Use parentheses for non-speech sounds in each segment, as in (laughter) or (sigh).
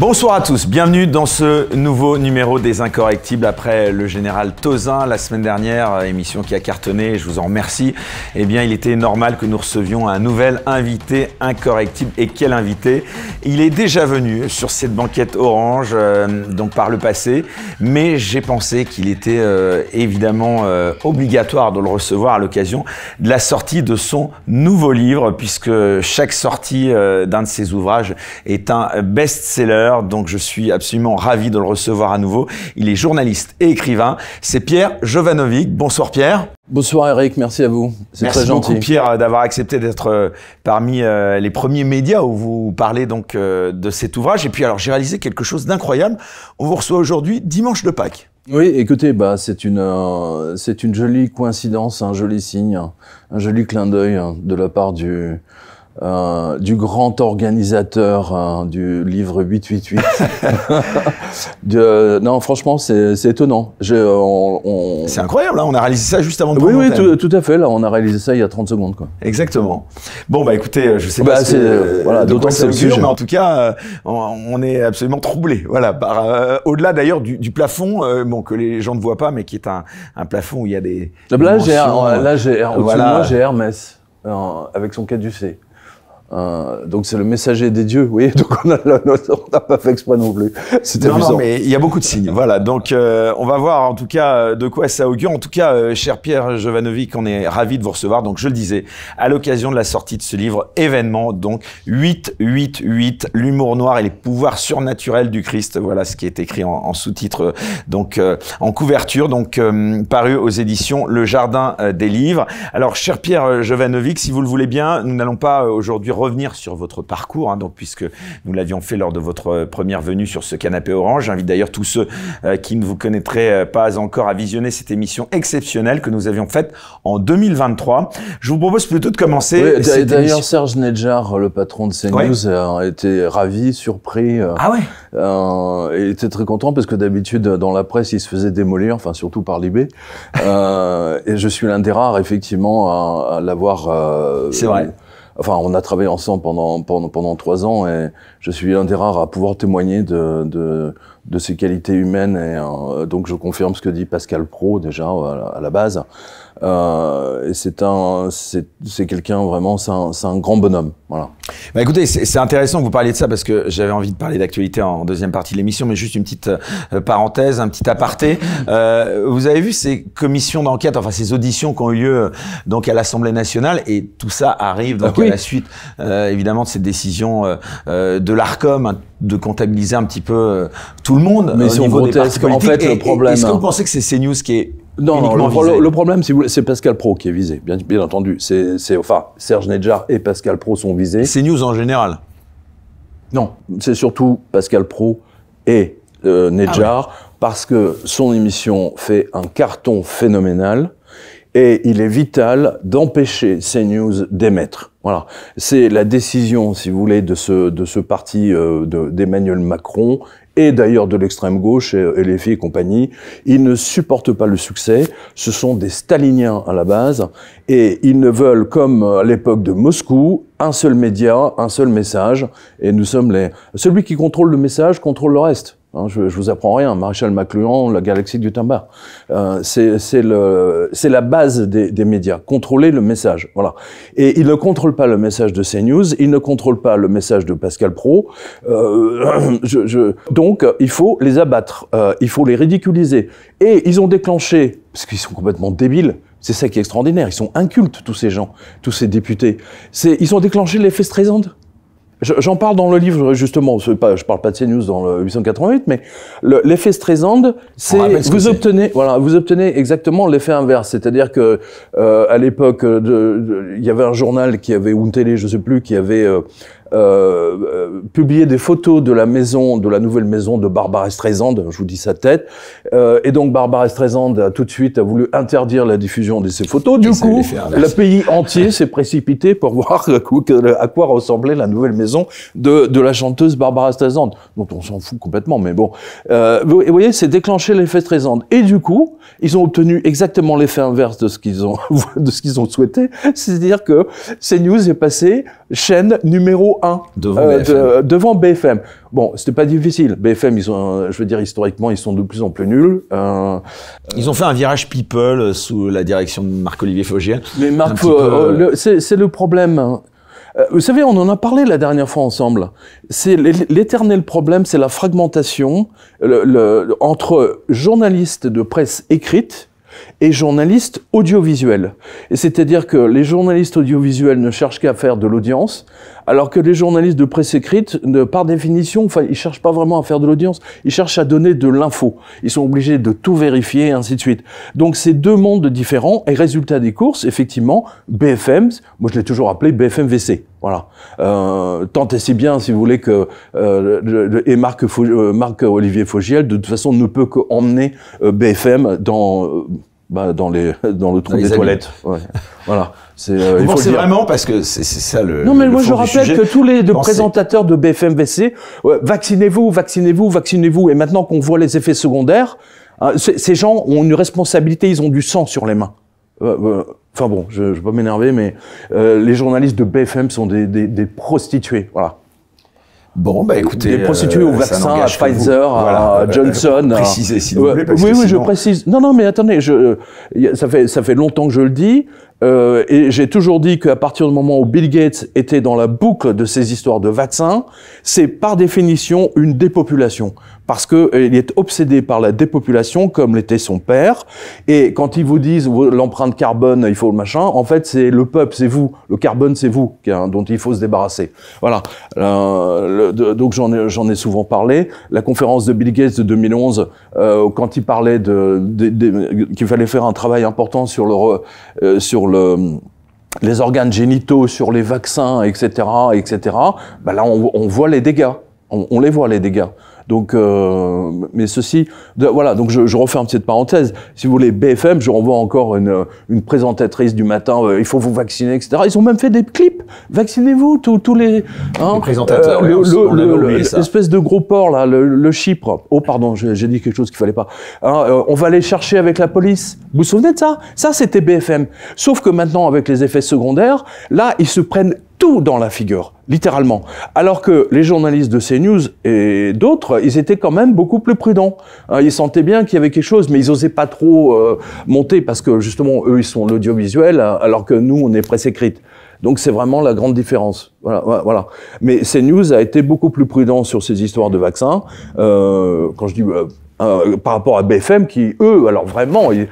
Bonsoir à tous, bienvenue dans ce nouveau numéro des Incorrectibles après le général Tozin la semaine dernière, euh, émission qui a cartonné, je vous en remercie. Eh bien, il était normal que nous recevions un nouvel invité incorrectible et quel invité Il est déjà venu sur cette banquette orange, euh, donc par le passé, mais j'ai pensé qu'il était euh, évidemment obligatoire de le recevoir à l'occasion de la sortie de son nouveau livre, puisque chaque sortie d'un de ses ouvrages est un best-seller donc je suis absolument ravi de le recevoir à nouveau. Il est journaliste et écrivain, c'est Pierre Jovanovic. Bonsoir Pierre. Bonsoir Eric, merci à vous. C'est très gentil. Merci beaucoup Pierre d'avoir accepté d'être euh, parmi euh, les premiers médias où vous parlez donc euh, de cet ouvrage. Et puis alors j'ai réalisé quelque chose d'incroyable. On vous reçoit aujourd'hui dimanche de Pâques. Oui, écoutez, bah c'est une c'est une jolie coïncidence, un joli signe, un joli clin d'œil hein, de la part du euh, du grand organisateur hein, du livre 888. (laughs) de, non, franchement, c'est étonnant. On... C'est incroyable, là. Hein. on a réalisé ça juste avant de Oui, oui, tout, à fait. Là, on a réalisé ça il y a 30 secondes. Quoi. Exactement. Bon, bah écoutez, euh, je sais bah, pas voilà, d'autant que c'est euh, le sujet. mais en tout cas, on, est absolument troublé. Voilà, au-delà d'ailleurs du, plafond, bon, que les gens ne voient pas, mais qui est un, un plafond où il y a des. Là, j'ai là, j'ai Hermès avec son caducé. Euh, donc c'est le messager des dieux, oui. (laughs) Donc on n'a pas fait exprès non plus. C'était non, non, mais il y a beaucoup de signes. (laughs) Voilà. Donc euh, on va voir en tout cas euh, de quoi ça augure. En tout cas, cher Pierre Jovanovic, on est ravi de vous recevoir. Donc je le disais, à l'occasion de la sortie de ce livre événement, donc 8, 8, 8, l'humour noir et les pouvoirs surnaturels du Christ. Voilà ce qui est écrit en, en sous-titre, donc en couverture, donc paru aux éditions Le Jardin des Livres. Alors cher Pierre Jovanovic, si vous le voulez bien, nous n'allons pas aujourd'hui revenir sur votre parcours, hein, donc, puisque nous l'avions fait lors de votre euh, première venue sur ce canapé orange. J'invite d'ailleurs tous ceux euh, qui ne vous connaîtraient euh, pas encore à visionner cette émission exceptionnelle que nous avions faite en 2023. Je vous propose plutôt de commencer. d'ailleurs, Serge Nedjar, le patron de CNews, a été ravi, surpris. ah ouais Il était très content parce que d'habitude, dans la presse, il se faisait démolir, enfin surtout par Libé. et je suis l'un des rares, effectivement, à, l'avoir... C'est vrai Enfin, on a travaillé ensemble pendant pendant pendant trois ans et je suis l'un des rares à pouvoir témoigner de, de de ses qualités humaines. Et euh, donc je confirme ce que dit Pascal Pro déjà euh, à la base. Euh, c'est un, c'est quelqu'un vraiment, c'est un, un, grand bonhomme. Voilà. Bah écoutez, c'est intéressant que vous parliez de ça parce que j'avais envie de parler d'actualité en, deuxième partie de l'émission, mais juste une petite euh, parenthèse, un petit aparté. vous avez vu ces commissions d'enquête, enfin ces auditions qui ont eu lieu donc à l'Assemblée nationale et tout ça arrive donc ah à la suite évidemment de cette décision de l'Arcom, hein, de comptabiliser un petit peu euh, tout le monde mais euh, au si niveau des En fait, le problème. Est-ce que vous pensez que c'est CNews qui est non, non le, problème, c'est Pascal Pro qui est visé, bien, entendu. C'est, enfin, Serge Nedjar et Pascal Pro sont visés. CNews en général. Non, c'est surtout Pascal Pro et euh, Nedjar ah parce que son émission fait un carton phénoménal et il est vital d'empêcher ces news d'émettre. Voilà, c'est la décision, si vous voulez, de ce, de ce parti euh, d'Emmanuel Macron et d'ailleurs de l'extrême gauche et, et, les filles et compagnie. Ils ne supportent pas le succès. Ce sont des staliniens à la base et ils ne veulent, comme à l'époque de Moscou, un seul média, un seul message. Et nous sommes les celui qui contrôle le message contrôle le reste. Hein, je, je, vous apprends rien. Maréchal McLuhan, la galaxie du timbre. Euh, c'est la base des, médias. Contrôler le message. Voilà. Et ils ne contrôlent pas le message de CNews. ils ne contrôlent pas le message de Pascal Pro. Euh, (clears throat) je, Donc, il faut les abattre. Euh, il faut les ridiculiser. Et ils ont déclenché, parce qu'ils sont complètement débiles, c'est ça qui est extraordinaire. Ils sont incultes, tous ces gens, tous ces députés. Ils ont déclenché l'effet Streisand. J'en parle dans le livre, justement. Pas, je parle pas de CNews dans le 888, mais l'effet le, c'est, vous obtenez, voilà, vous obtenez exactement l'effet inverse. C'est-à-dire que, euh, à l'époque, euh, il y avait un journal qui avait, ou une télé, je sais plus, qui avait, euh, euh, euh publié des photos de la maison, de la nouvelle maison de Barbara Streisand, je vous dis sa tête. Euh, et donc Barbara Streisand a tout de suite a voulu interdire la diffusion de ces photos. Du coup, le pays entier s'est précipité pour voir à quoi ressemblait la nouvelle maison de, de la chanteuse Barbara Streisand, dont on s'en fout complètement, mais bon. Euh, vous, voyez, c'est déclenché l'effet Streisand. Et du coup, ils ont obtenu exactement l'effet inverse de ce qu'ils ont, (laughs) de ce qu'ils ont souhaité. C'est-à-dire que CNews est passé chaîne numéro devant, euh, BFM. Bon, c'était pas difficile. BFM, ils ont, euh, je veux dire, historiquement, ils sont de plus en plus nuls. Euh, ils ont fait un virage people sous la direction de Marc-Olivier Faugier. Mais Marc, c'est le problème. Hein. Vous savez, on en a parlé la dernière fois ensemble. C'est l'éternel problème, c'est la fragmentation le, entre journalistes de presse écrite et journalistes audiovisuels. c'est-à-dire que les journalistes audiovisuels ne cherchent qu'à faire de l'audience, alors que les journalistes de presse écrite, par définition, enfin, ils cherchent pas vraiment à faire de l'audience, ils cherchent à donner de l'info. Ils sont obligés de tout vérifier, et ainsi de suite. Donc c'est deux mondes différents, et résultat des courses, effectivement, BFM, moi je l'ai toujours appelé BFM VC. Voilà. Euh, tant et si bien, si vous voulez, que euh, et Marc, euh, Marc Olivier Fogiel, de toute façon, ne peut qu'emmener euh, BFM dans bah, dans les (laughs) dans le trou des toilettes. Ouais. voilà. C'est euh, vraiment parce que c'est ça le. Non mais moi je rappelle que tous les présentateurs de BFM VC, vaccinez-vous, vaccinez-vous, vaccinez-vous. Et maintenant qu'on voit les effets secondaires, hein, ces gens ont une responsabilité, ils ont du sang sur les mains. Euh, euh, enfin bon, je ne vais pas m'énerver, mais les journalistes de BFM sont des, des, des prostituées. Voilà. Bon, bah écoutez. Des prostituées euh, au vaccin, à Pfizer, à Johnson. (laughs) précisez, s'il vous plaît. Parce oui, oui, je précise. Non, non, mais attendez, je, euh, ça, fait, ça fait longtemps que je le dis. Euh, et j'ai toujours dit qu'à partir du moment où Bill Gates était dans la boucle de ces histoires de vaccins, c'est par définition une dépopulation parce qu'il euh, est obsédé par la dépopulation comme l'était son père. Et quand ils vous disent l'empreinte carbone, il faut le machin, en fait c'est le peuple, c'est vous, le carbone c'est vous dont il faut se débarrasser. Voilà. Euh, donc j'en ai, souvent parlé. La conférence de Bill Gates de 2011, euh, quand il parlait de, qu'il fallait faire un travail important sur sur le les organes génitaux, sur les vaccins, etc., etc. Bah là on, voit les dégâts. on les voit les dégâts. Donc, euh, mais ceci, de, voilà. Donc, je, je referme cette parenthèse. Si vous voulez, BFM, je renvoie encore une, présentatrice du matin. Euh, il faut vous vacciner, etc. Ils ont même fait des clips. Vaccinez-vous tous les. Hein. les présentateurs. Euh, de gros porc là, le, Chypre. Oh, pardon, j'ai dit quelque chose qu'il fallait pas. Hein, euh, on va aller chercher avec la police. Vous vous souvenez de ça Ça, c'était BFM. Sauf que maintenant, avec les effets secondaires, là, ils se prennent tout dans la figure, littéralement. Alors que les journalistes de CNews et d'autres, ils étaient quand même beaucoup plus prudents. Hein, ils sentaient bien qu'il y avait quelque chose, mais ils n'osaient pas trop euh, monter parce que justement, eux, ils sont l'audiovisuel, hein, alors que nous, on est presse écrite. Donc c'est vraiment la grande différence. Voilà, voilà. Mais CNews a été beaucoup plus prudent sur ces histoires de vaccins. Euh, quand je dis euh, euh, par rapport à BFM qui, eux, alors vraiment, et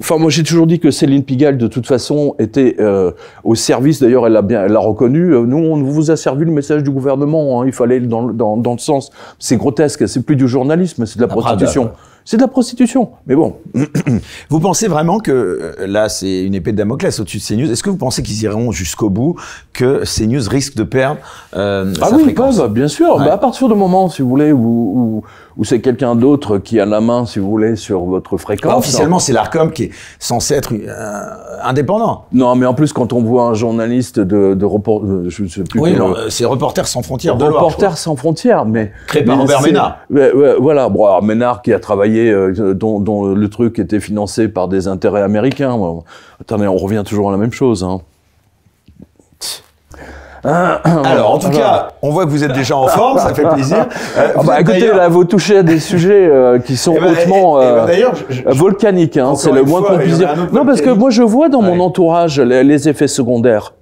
enfin moi j'ai toujours dit que Céline Pigalle de toute façon était euh, au service. D'ailleurs, elle l'a bien, l'a reconnu. Euh, nous, on vous a servi le message du gouvernement. Hein. il fallait dans, dans, dans le sens. C'est grotesque. C'est plus du journalisme, c'est de la, ah, bah, prostitution. Bah. C'est de la prostitution. Mais bon. (clears throat) vous pensez vraiment que, euh, là, c'est une épée de Damoclès au-dessus de CNews. Est-ce que vous pensez qu'ils iront jusqu'au bout, que CNews risque de perdre euh, Ah oui, bien sûr. Bah, à partir du moment, si vous voulez, où, c'est quelqu'un d'autre qui a la main, si vous voulez, sur votre fréquence. Ah, officiellement, c'est l'ARCOM qui est censé être euh, indépendant. Non, mais en plus, quand on voit un journaliste de, Oui, c'est Reporters sans frontières de Reporters sans frontières, mais. Créé par Robert Ménard. voilà, bon, Ménard qui a travaillé euh, dont, le truc était financé par des intérêts américains. Attendez, on revient toujours à la même chose. Hein. (coughs) Alors, en tout cas, on voit que vous êtes déjà en forme, ça fait plaisir. Ah, euh, ah là, vous touchez à des sujets euh, qui sont eh ben, hautement eh ben, euh, volcaniques. Hein, c'est le moins qu'on puisse dire. Non, parce que moi, je vois dans mon entourage les, effets secondaires.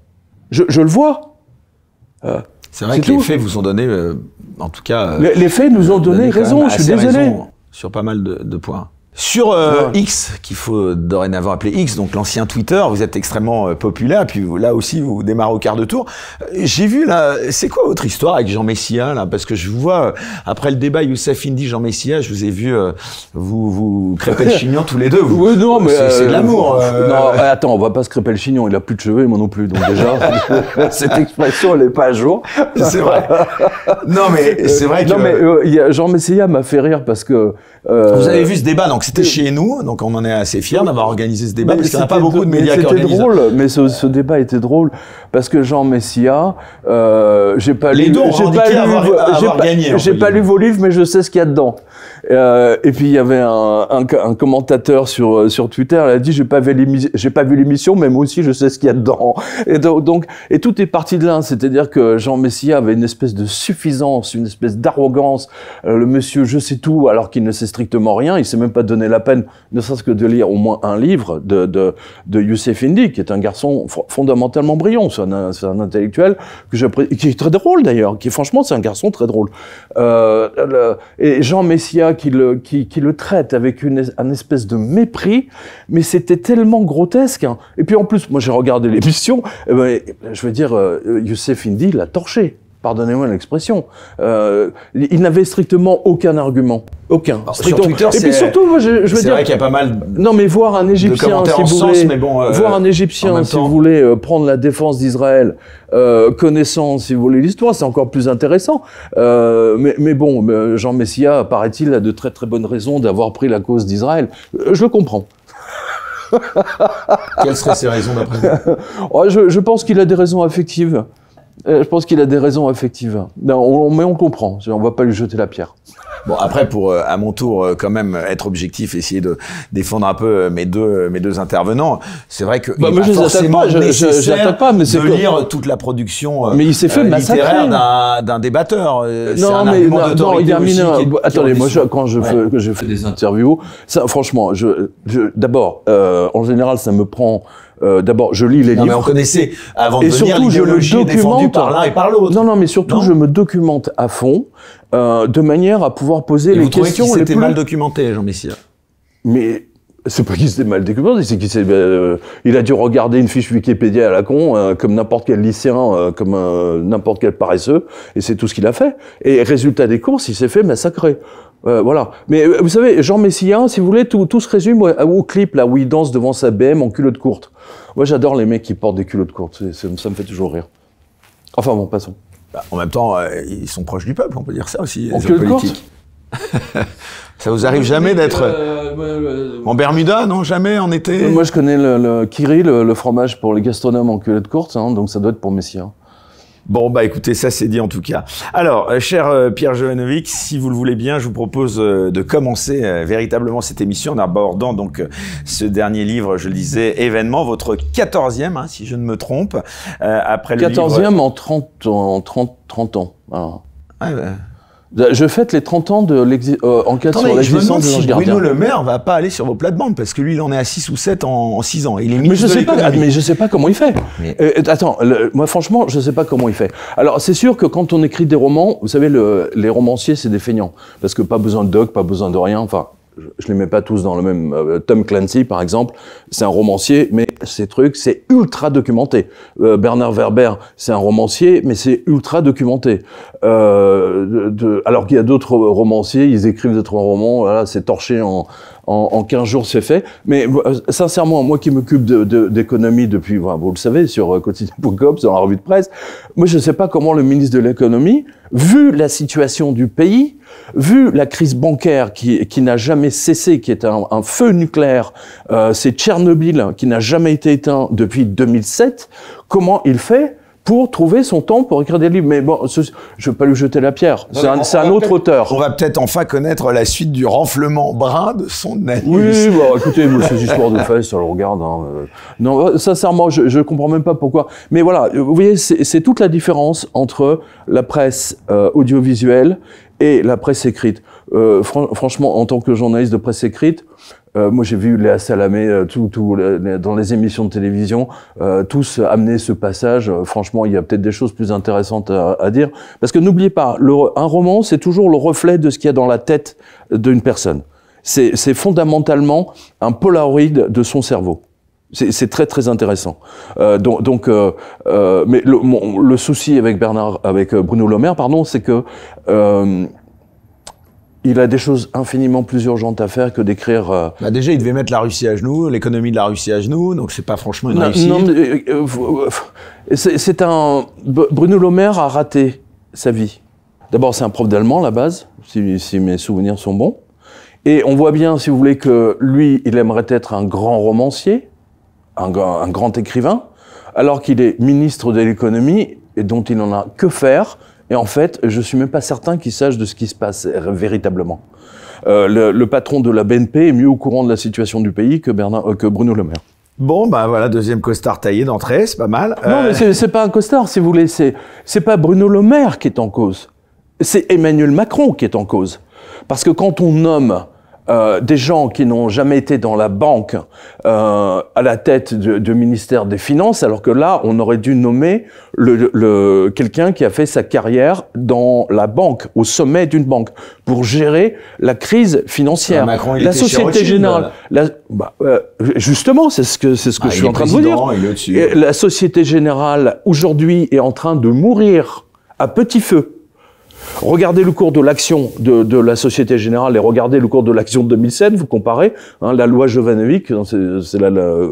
Je, le vois. c'est vrai que les faits vous ont donné, en tout cas. Les, faits nous ont donné, raison. Je suis désolé sur pas mal de, points. Sur euh, X, qu'il faut dorénavant appeler X, donc l'ancien Twitter, vous êtes extrêmement euh, populaire, puis là aussi vous démarrez au quart de tour. Euh, j'ai vu là, c'est quoi votre histoire avec Jean Messia là Parce que je vous vois, après le débat Youssef Indy, Jean Messia, je vous ai vu, vous vous crêpez le (laughs) chignon tous les deux. Oui, non, mais c'est de l'amour. Non, eh, attends, on va pas se crêper le chignon, il a plus de cheveux, moi non plus, donc déjà, (laughs) (laughs) cette expression elle est pas à jour. C'est vrai. Non mais c'est vrai que... Non mais Jean Messia m'a fait rire parce que euh, Vous avez vu ce débat, donc c'était chez nous, donc on en est assez fiers d'avoir organisé ce débat, parce qu'il n'y a pas beaucoup de médias qui organisent. C'était drôle, mais ce, débat était drôle, parce que Jean Messia, euh, j'ai pas lu... J'ai pas lu vos livres, mais je sais ce qu'il y a dedans. Euh, et puis il y avait un, commentateur sur euh, sur Twitter, il a dit j'ai pas vu l'émission, j'ai pas vu l'émission, mais moi aussi je sais ce qu'il y a dedans. Et donc, et tout est parti de là, c'est-à-dire que Jean Messia avait une espèce de suffisance, une espèce d'arrogance. Euh, le monsieur je sais tout alors qu'il ne sait strictement rien, il s'est même pas donné la peine, ne serait-ce que de lire au moins un livre de de, de Youssef Indy, qui est un garçon fondamentalement brillant, c'est un, un, intellectuel que qui est très drôle d'ailleurs, qui franchement c'est un garçon très drôle. et Jean Messia qui le, traite avec une, un espèce de mépris, mais c'était tellement grotesque. Hein. Et puis en plus, moi j'ai regardé l'émission, eh ben, je veux dire, euh, Youssef Indy l'a torché pardonnez-moi l'expression, euh, il n'avait strictement aucun argument. Aucun. et puis surtout, je, je veux dire, vrai qu'il y a pas mal. non, mais voir un Égyptien, si vous sens, mais bon, euh, voir un Égyptien, si vous voulez, euh, prendre la défense d'Israël, euh, connaissant, si vous voulez, l'histoire, c'est encore plus intéressant. Mais, bon, Jean Messia, paraît-il, a de très très bonnes raisons d'avoir pris la cause d'Israël. je le comprends. Quelles seraient ses raisons d'après vous (laughs) oh, je pense qu'il a des raisons affectives. Euh, je pense qu'il a des raisons affectives. on, mais on comprend. On va pas lui jeter la pierre. Bon, après, pour euh, à mon tour, euh, quand même, être objectif, essayer de défendre un peu mes deux mes deux intervenants. C'est vrai que bah, mais je pas, je, nécessaire pas, mais de lire toute la production. Mais il s'est fait littéraire d'un débatteur. non, mais non, non, il Attendez, moi, quand je fais, je fais des interviews, ça, franchement, je, d'abord, en général, ça me prend euh, d'abord, je lis les livres. Mais on connaissait avant de venir surtout, je par l'un et par l'autre. Non, non, mais surtout, je me documente à fond, euh, de manière à pouvoir poser questions les vous questions. Qu s'était mal documenté, Jean Messia. Mais c'est pas qu'il s'était mal documenté, c'est qu'il ben, euh, il a dû regarder une fiche Wikipédia à la con, comme n'importe quel lycéen, comme n'importe quel paresseux, et c'est tout ce qu'il a fait. Et résultat des courses, il s'est fait massacrer. Euh, voilà. Mais euh, vous savez, Jean Messiaen, si vous voulez, tout, se résume au, clip là où il danse devant sa BM en culotte courte. Moi, j'adore les mecs qui portent des culottes courtes. Ça, me fait toujours rire. Enfin bon, passons. Bah, en même temps, euh, ils sont proches du peuple, on peut dire ça aussi. En culotte courte (laughs) Ça vous arrive jamais d'être en Bermuda, non Jamais en été Moi, je connais le, le kiri, le, fromage pour les gastronomes en culotte courte, hein, donc ça doit être pour Messia. Bon, bah écoutez, ça c'est dit en tout cas. Alors, euh, cher euh, Pierre Jovanovic, si vous le voulez bien, je vous propose euh, de commencer véritablement cette émission en abordant donc ce dernier livre, je le disais, (laughs) événement, votre quatorzième, hein, si je ne me trompe, après le 14e en 30 en 30, 30 ans. Alors. Ah, bah. Je fête les 30 ans de euh, en sur l'existence de l'ange Bruno Le Maire va pas aller sur vos plates-bandes parce que lui, il en est à 6 ou 7 en, 6 ans. mais je sais pas, mais je sais pas comment il fait. Euh, euh, attends, moi franchement, je sais pas comment il fait. Alors c'est sûr que quand on écrit des romans, vous savez, les romanciers, c'est des feignants parce que pas besoin de doc, pas besoin de rien. Enfin, je ne les mets pas tous dans le même. Euh, Tom Clancy, par exemple, c'est un romancier, mais ces trucs, c'est ultra documenté. Euh, Bernard Werber, c'est un romancier, mais c'est ultra documenté. Euh, de, alors qu'il y a d'autres romanciers, ils écrivent des romans, voilà, c'est torché en, en, en 15 jours, c'est fait. Mais euh, sincèrement, moi qui m'occupe d'économie de, d'économie depuis, vous le savez, sur euh, quotidien.com, dans la revue de presse, moi je ne sais pas comment le ministre de l'économie, vu la situation du pays, vu la crise bancaire qui, n'a jamais cessé, qui est un, feu nucléaire, euh, c'est Tchernobyl hein, qui n'a jamais été éteint depuis 2007, comment il fait pour trouver son temps pour écrire des livres. Mais bon, je ne vais pas lui jeter la pierre. C'est un, autre auteur. On va peut-être enfin connaître la suite du renflement brun de son anus. Oui, bon, bah, écoutez, ces histoires de fesses, on le regarde. Hein, euh. Non, euh, sincèrement, je ne comprends même pas pourquoi. Mais voilà, euh, vous voyez, c'est toute la différence entre la presse audiovisuelle et la presse écrite. franchement, en tant que journaliste de presse écrite, euh, moi, j'ai vu Léa Salamé euh, tout, tout, euh, dans les émissions de télévision, tous amener ce passage. franchement, il y a peut-être des choses plus intéressantes à, dire. Parce que n'oubliez pas, le, un roman, c'est toujours le reflet de ce qu'il y a dans la tête d'une personne. C'est fondamentalement un polaroid de son cerveau. C'est très très intéressant. donc, donc mais le, souci avec Bernard, avec Bruno Lomer, pardon, c'est que il a des choses infiniment plus urgentes à faire que d'écrire. Euh, bah, déjà, il devait mettre la Russie à genoux, l'économie de la Russie à genoux, donc c'est pas franchement une réussite. Non, euh, euh, c'est un. Bruno Le a raté sa vie. D'abord, c'est un prof d'allemand, à la base, si, mes souvenirs sont bons. Et on voit bien, si vous voulez, que lui, il aimerait être un grand romancier, un, un grand écrivain, alors qu'il est ministre de l'économie et dont il n'en a que faire et en fait, je suis même pas certain qu'ils sachent de ce qui se passe euh, véritablement. Euh, le, patron de la BNP est mieux au courant de la situation du pays que, Bernard, euh, que Bruno Le Maire. Bon, bah voilà, deuxième costard taillé d'entrée, c'est pas mal. Non, mais c'est pas un costard, si vous voulez. C'est pas Bruno Le Maire qui est en cause. C'est Emmanuel Macron qui est en cause. Parce que quand on nomme euh, des gens qui n'ont jamais été dans la banque euh, à la tête du, ministère des Finances, alors que là, on aurait dû nommer le, quelqu'un qui a fait sa carrière dans la banque, au sommet d'une banque, pour gérer la crise financière. Ah, Macron, la Société Générale. Bah, euh, justement, c'est ce que, c'est ce que ah, je suis en train de vous dire. La Société Générale, aujourd'hui, est en train de mourir à petit feu. Regardez le cours de l'action de, la Société Générale et regardez le cours de l'action de 2007, vous comparez, hein, la loi Jovanovic, hein, c'est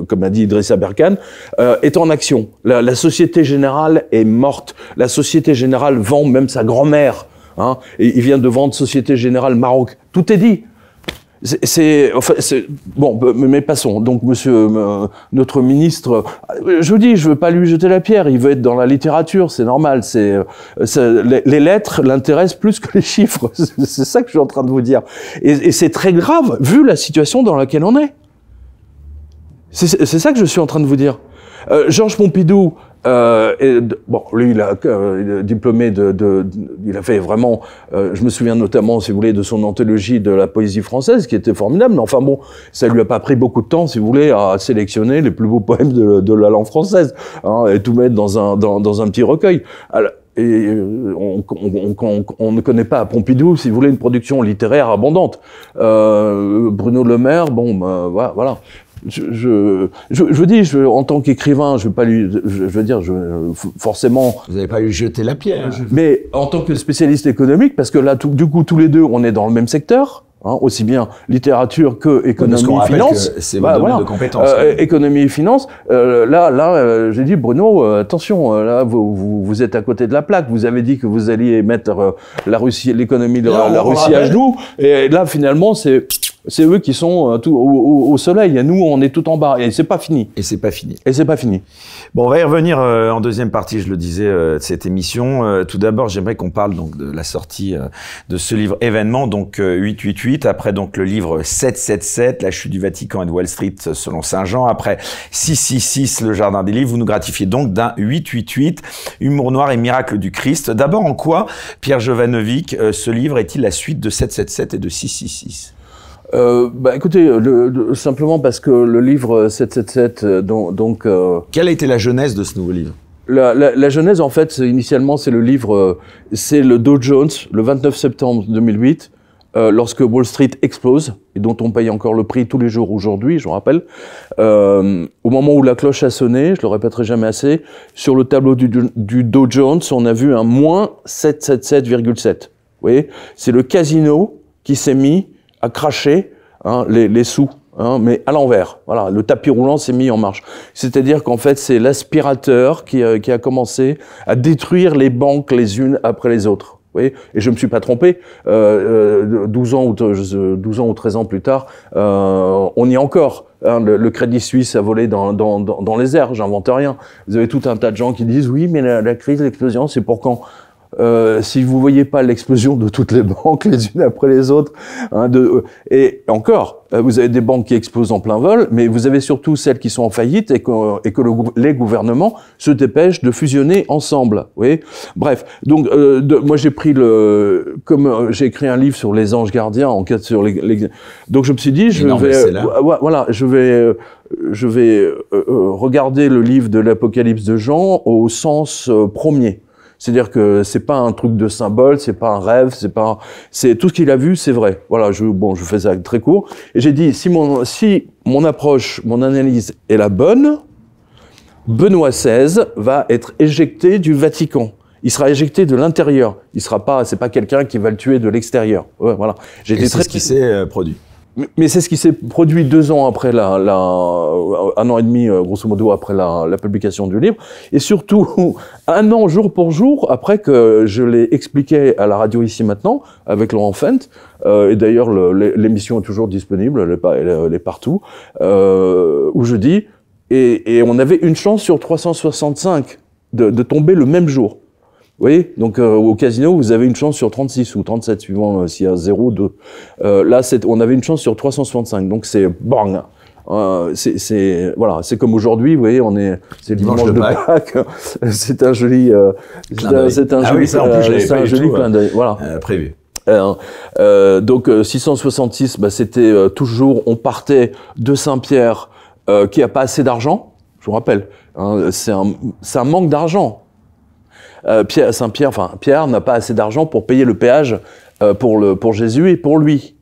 comme a dit Idrissa Berkane, euh, est en action. La, Société Générale est morte. La Société Générale vend même sa grand-mère. Hein, et il vient de vendre Société Générale Maroc. Tout est dit. C'est bon, mais passons. Donc, Monsieur euh, notre ministre, euh, je vous dis, je veux pas lui jeter la pierre. Il veut être dans la littérature, c'est normal. C'est euh, les, lettres l'intéressent plus que les chiffres. (laughs) c'est ça que je suis en train de vous dire. Et, c'est très grave vu la situation dans laquelle on est. C'est ça que je suis en train de vous dire. Georges Pompidou, euh, bon, lui, il a euh, diplômé de, il a fait vraiment. Euh, je me souviens notamment, si vous voulez, de son anthologie de la poésie française, qui était formidable. Mais enfin bon, ça lui a pas pris beaucoup de temps, si vous voulez, à sélectionner les plus beaux poèmes de, la langue française hein, et tout mettre dans un dans, un petit recueil. et on, ne connaît pas à Pompidou, si vous voulez, une production littéraire abondante. Euh, Bruno Le Maire, bon, ben, voilà je, je, je, dis, en tant qu'écrivain, je vais pas lui, je, veux dire, forcément. Vous n'avez pas eu jeter la pierre. Mais en tant que spécialiste économique, parce que là, du coup, tous les deux, on est dans le même secteur. Hein, aussi bien littérature que économie et finance. C'est bah, de euh, économie et finance. Euh, là, là, euh, j'ai dit Bruno, attention, là, vous, vous, êtes à côté de la plaque. Vous avez dit que vous alliez mettre la Russie, l'économie de la, Russie à genoux, et là, finalement, c'est c'est eux qui sont tout au, au, soleil et nous on est tout en bas et c'est pas fini. Et c'est pas fini. Et c'est pas fini. Bon, on va y revenir euh, en deuxième partie, je le disais, euh, de cette émission. Euh, tout d'abord, j'aimerais qu'on parle donc de la sortie de ce livre événement, donc 888, après donc le livre 777, la chute du Vatican et de Wall Street selon Saint Jean, après 666, le jardin des livres. Vous nous gratifiez donc d'un 888, humour noir et miracle du Christ. D'abord, en quoi Pierre Jovanovic, ce livre est-il la suite de 777 et de 666 euh, bah, écoutez, euh, le, simplement parce que le livre 777, euh, donc... donc euh, Quelle a été la genèse de ce nouveau livre la, la, genèse, en fait, initialement, c'est le livre, c'est le Dow Jones, le 29 septembre 2008, lorsque Wall Street explose, et dont on paye encore le prix tous les jours aujourd'hui, je vous rappelle. au moment où la cloche a sonné, je le répéterai jamais assez, sur le tableau du, du Dow Jones, on a vu un moins 777,7. Vous voyez C'est le casino qui s'est mis à cracher hein, les, sous, hein, mais à l'envers. Voilà, le tapis roulant s'est mis en marche. C'est-à-dire qu'en fait, c'est l'aspirateur qui, euh, a commencé à détruire les banques les unes après les autres. Et je ne me suis pas trompé. Euh, 12, euh, ans ou 12 ans ou 13 ans plus tard, euh, on y est encore. Hein. le, Crédit Suisse a volé dans, dans, les airs, j'invente rien. Vous avez tout un tas de gens qui disent oui, mais la, la crise, l'explosion, c'est pour quand euh, si vous voyez pas l'explosion de toutes les (laughs) banques les unes après les autres, hein, de, euh, et encore, euh, vous avez des banques qui explosent en plein vol, mais vous avez surtout celles qui sont en faillite et que, et que les gouvernements se dépêchent de fusionner ensemble. Vous Bref, donc euh, moi j'ai pris le, comme j'ai écrit un livre sur les anges gardiens, enquête sur les, donc je me suis dit je vais, voilà, je vais, je vais regarder le livre de l'Apocalypse de Jean au sens premier. C'est-à-dire que c'est pas un truc de symbole, c'est pas un rêve, c'est pas, c'est tout ce qu'il a vu, c'est vrai. Voilà, je, bon, je fais ça très court. Et j'ai dit, si mon, si mon approche, mon analyse est la bonne, Benoît XVI va être éjecté du Vatican. Il sera éjecté de l'intérieur. Il sera pas, c'est pas quelqu'un qui va le tuer de l'extérieur. voilà. J'ai C'est ce qui s'est euh, produit mais c'est ce qui s'est produit deux ans après la, la, euh, un an et demi euh, grosso modo après la, la, publication du livre, et surtout (laughs) un an jour pour jour après que je l'ai expliqué à la radio ici maintenant avec Laurent Fent. Euh, et d'ailleurs l'émission est toujours disponible, elle est partout, euh, où je dis et, et, on avait une chance sur 365 de, de tomber le même jour. Vous voyez Donc euh, au casino, vous avez une chance sur 36 ou 37, suivant euh, s'il y a 0, 2. Euh, là, on avait une chance sur 365, donc c'est bang euh, c'est voilà, c'est comme aujourd'hui, vous voyez, on est c'est dimanche, de Pâques. (laughs) c'est un joli, c'est un, un d'œil. prévu. donc 666, bah, c'était toujours, on partait de Saint-Pierre qui a pas assez d'argent. Je vous rappelle, hein, c'est un, un manque d'argent euh, Pierre, Saint Pierre, enfin Pierre n'a pas assez d'argent pour payer le péage euh, pour, le, pour Jésus et pour lui.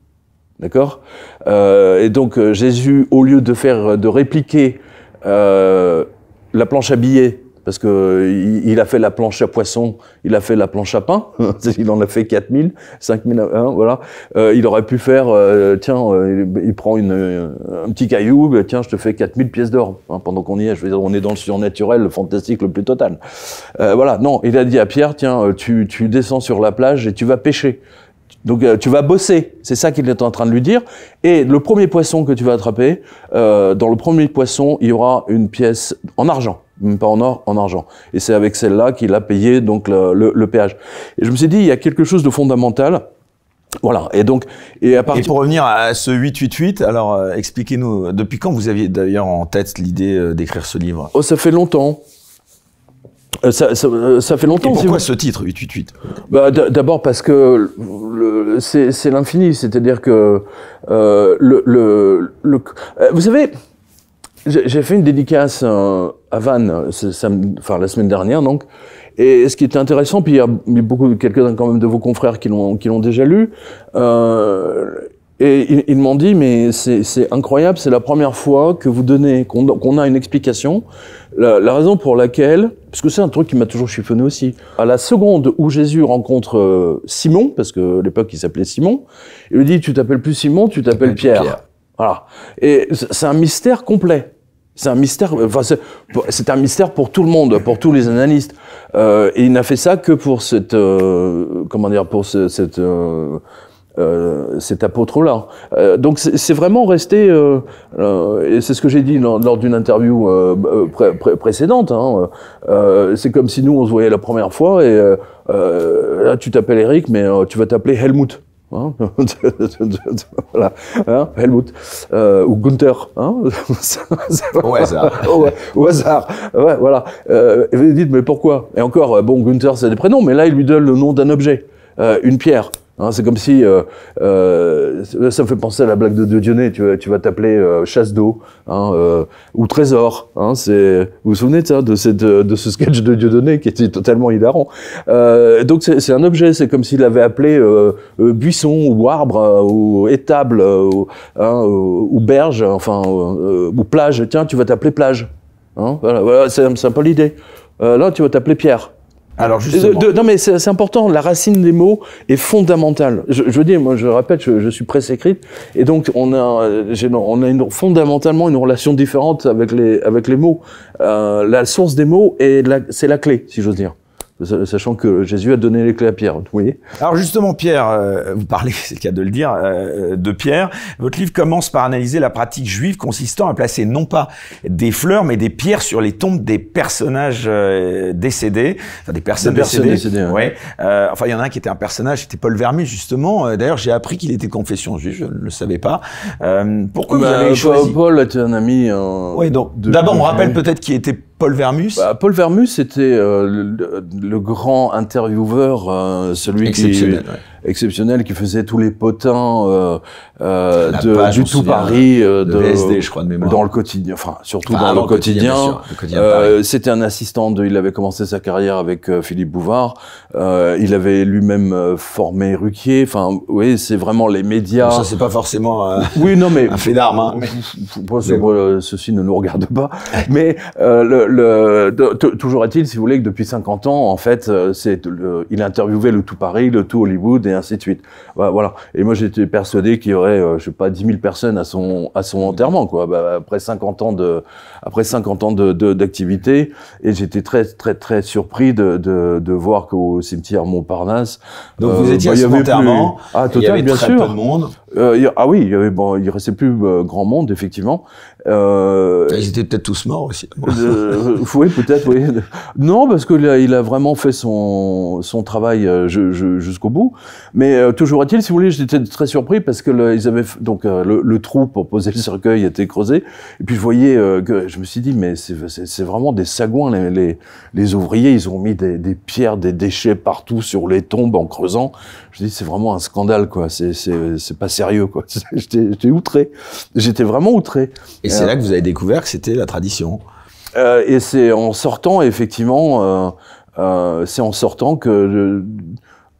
D'accord euh, Et donc Jésus, au lieu de faire, de répliquer la planche à billets parce que il a fait la planche à poisson, il a fait la planche à pain, (laughs) il en a fait 4000, 5000, hein, voilà. Euh, il aurait pu faire, euh, tiens, euh, il prend une, euh, un petit caillou, bah, tiens, je te fais 4000 pièces d'or, hein, pendant qu'on y est, je veux dire, on est dans le surnaturel, le fantastique le plus total. voilà, non, il a dit à Pierre, tiens, tu, tu descends sur la plage et tu vas pêcher. Donc tu vas bosser, c'est ça qu'il est en train de lui dire. Et le premier poisson que tu vas attraper, euh, dans le premier poisson, il y aura une pièce en argent pas en or, en argent. Et c'est avec celle-là qu'il a payé donc le, péage. Et je me suis dit, il y a quelque chose de fondamental. Voilà. Et donc, et à partir. Et pour revenir à ce 888, alors euh, expliquez-nous euh, depuis quand vous aviez d'ailleurs en tête l'idée euh, d'écrire ce livre. Oh, ça fait longtemps. Ça, fait longtemps. Et pourquoi ce titre 888 bah, D'abord parce que c'est l'infini, c'est-à-dire que le, le, vous savez, j'ai fait une dédicace à Vannes enfin, la semaine dernière. Donc. Et ce qui était intéressant, puis il y a beaucoup, quelques-uns quand même de vos confrères qui l'ont, qui l'ont déjà lu, euh, et ils, m'ont dit, mais c'est incroyable, c'est la première fois que vous donnez, qu'on a une explication. La, raison pour laquelle, parce que c'est un truc qui m'a toujours chiffonné aussi, à la seconde où Jésus rencontre euh, Simon, parce que à l'époque il s'appelait Simon, il lui dit, tu t'appelles plus Simon, tu t'appelles Pierre. Pierre. Voilà. Et c'est un mystère complet. C'est un mystère. Enfin, c'est un mystère pour tout le monde, pour tous les analystes. Euh, et il n'a fait ça que pour cette, euh, comment dire, pour cette, euh, euh, cet apôtre-là. Euh, donc c'est vraiment resté, et c'est ce que j'ai dit lors, d'une interview précédente. Hein, c'est comme si nous on se voyait la première fois et là tu t'appelles Eric, mais tu vas t'appeler Helmut. Hein, (laughs) hein Helmut euh, ou Gunther, hein, (laughs) (laughs) au hasard, au, hasard, voilà. Euh, vous dites mais pourquoi Et encore, euh, bon, Gunther c'est des prénoms, mais là il lui donne le nom d'un objet, une pierre. Hein, c'est comme si euh, euh, ça me fait penser à la blague de Dieudonné. Tu, tu vas t'appeler euh, chasse d'eau hein, ou trésor. Hein, c'est vous vous souvenez de ça, de, cette, de ce sketch de Dieudonné qui était totalement hilarant. donc c'est un objet. C'est comme s'il l'avait appelé buisson ou arbre ou étable ou, berge, enfin ou plage. Tiens, tu vas t'appeler plage. voilà, c'est un peu l'idée. là, tu vas t'appeler Pierre. Alors euh, non mais c'est important, la racine des mots est fondamentale. Je, je veux dire, moi je répète, je, je, suis presse écrite, et donc on a, euh, on a une, fondamentalement une relation différente avec les, avec les mots. Euh, la source des mots, c'est la clé, si j'ose dire sachant que Jésus a donné les clés à Pierre. Oui. Alors justement, Pierre, euh, vous parlez, (laughs) c'est le cas de le dire, euh, de Pierre. Votre livre commence par analyser la pratique juive consistant à placer non pas des fleurs, mais des pierres sur les tombes des personnages euh, décédés, enfin des personnes décédées. Hein. enfin, il y en a un qui était un personnage, c'était Paul vermé justement. D'ailleurs, j'ai appris qu'il était confession juive, je ne le savais pas. pourquoi vous bah, avez choisi Paul était un ami. Hein, oui, donc d'abord, on rappelle peut-être qu'il était Paul Vermus bah, Paul Vermus était euh, le, grand intervieweur, euh, celui qui, exceptionnel qui faisait tous les potins euh, euh de, du tout hein, Paris euh, de, de, je crois de mémoire. Dans le quotidien, enfin surtout ah, dans, le, quotidien. Euh, c'était un assistant de. Il avait commencé sa carrière avec Philippe Bouvard. il avait lui-même formé Ruquier. Enfin, oui, c'est vraiment les médias. ça c'est pas forcément. oui, non mais. (laughs) un fait d'armes. Hein. (laughs) Ceci ne nous regarde pas. mais le, le toujours est-il, si vous voulez, que depuis 50 ans, en fait, c'est il interviewait le tout Paris, le tout Hollywood et et ainsi de suite. Bah, voilà. Et moi, j'étais persuadé qu'il y aurait, euh, je sais pas, 10 000 personnes à son, à son enterrement, quoi. Bah, après 50 ans de, après 50 ans de, d'activité. Et j'étais très, très, très surpris de, de, de voir qu'au cimetière Montparnasse. Donc, vous euh, étiez bah, à son enterrement. Ah, total, il y avait bien très sûr. Peu de monde. Euh, ah oui, il y avait, bon, il restait plus euh, grand monde effectivement. Euh, ah, ils étaient peut-être tous morts aussi. (laughs) oui, peut-être. (laughs) Non, parce que il a vraiment fait son son travail jusqu'au bout. Mais toujours est-il, si vous voulez, j'étais très surpris parce que ils avaient donc le, trou pour poser le cercueil était creusé. Et puis je voyais que je me suis dit mais c'est vraiment des sagouins les, les, ouvriers. Ils ont mis des, pierres, des déchets partout sur les tombes en creusant. Je dis c'est vraiment un scandale quoi. C'est c'est pas sérieux quoi. (laughs) J'étais outré. J'étais vraiment outré. Et, c'est euh, là que vous avez découvert que c'était la tradition. Euh, et c'est en sortant, effectivement, euh, c'est en sortant que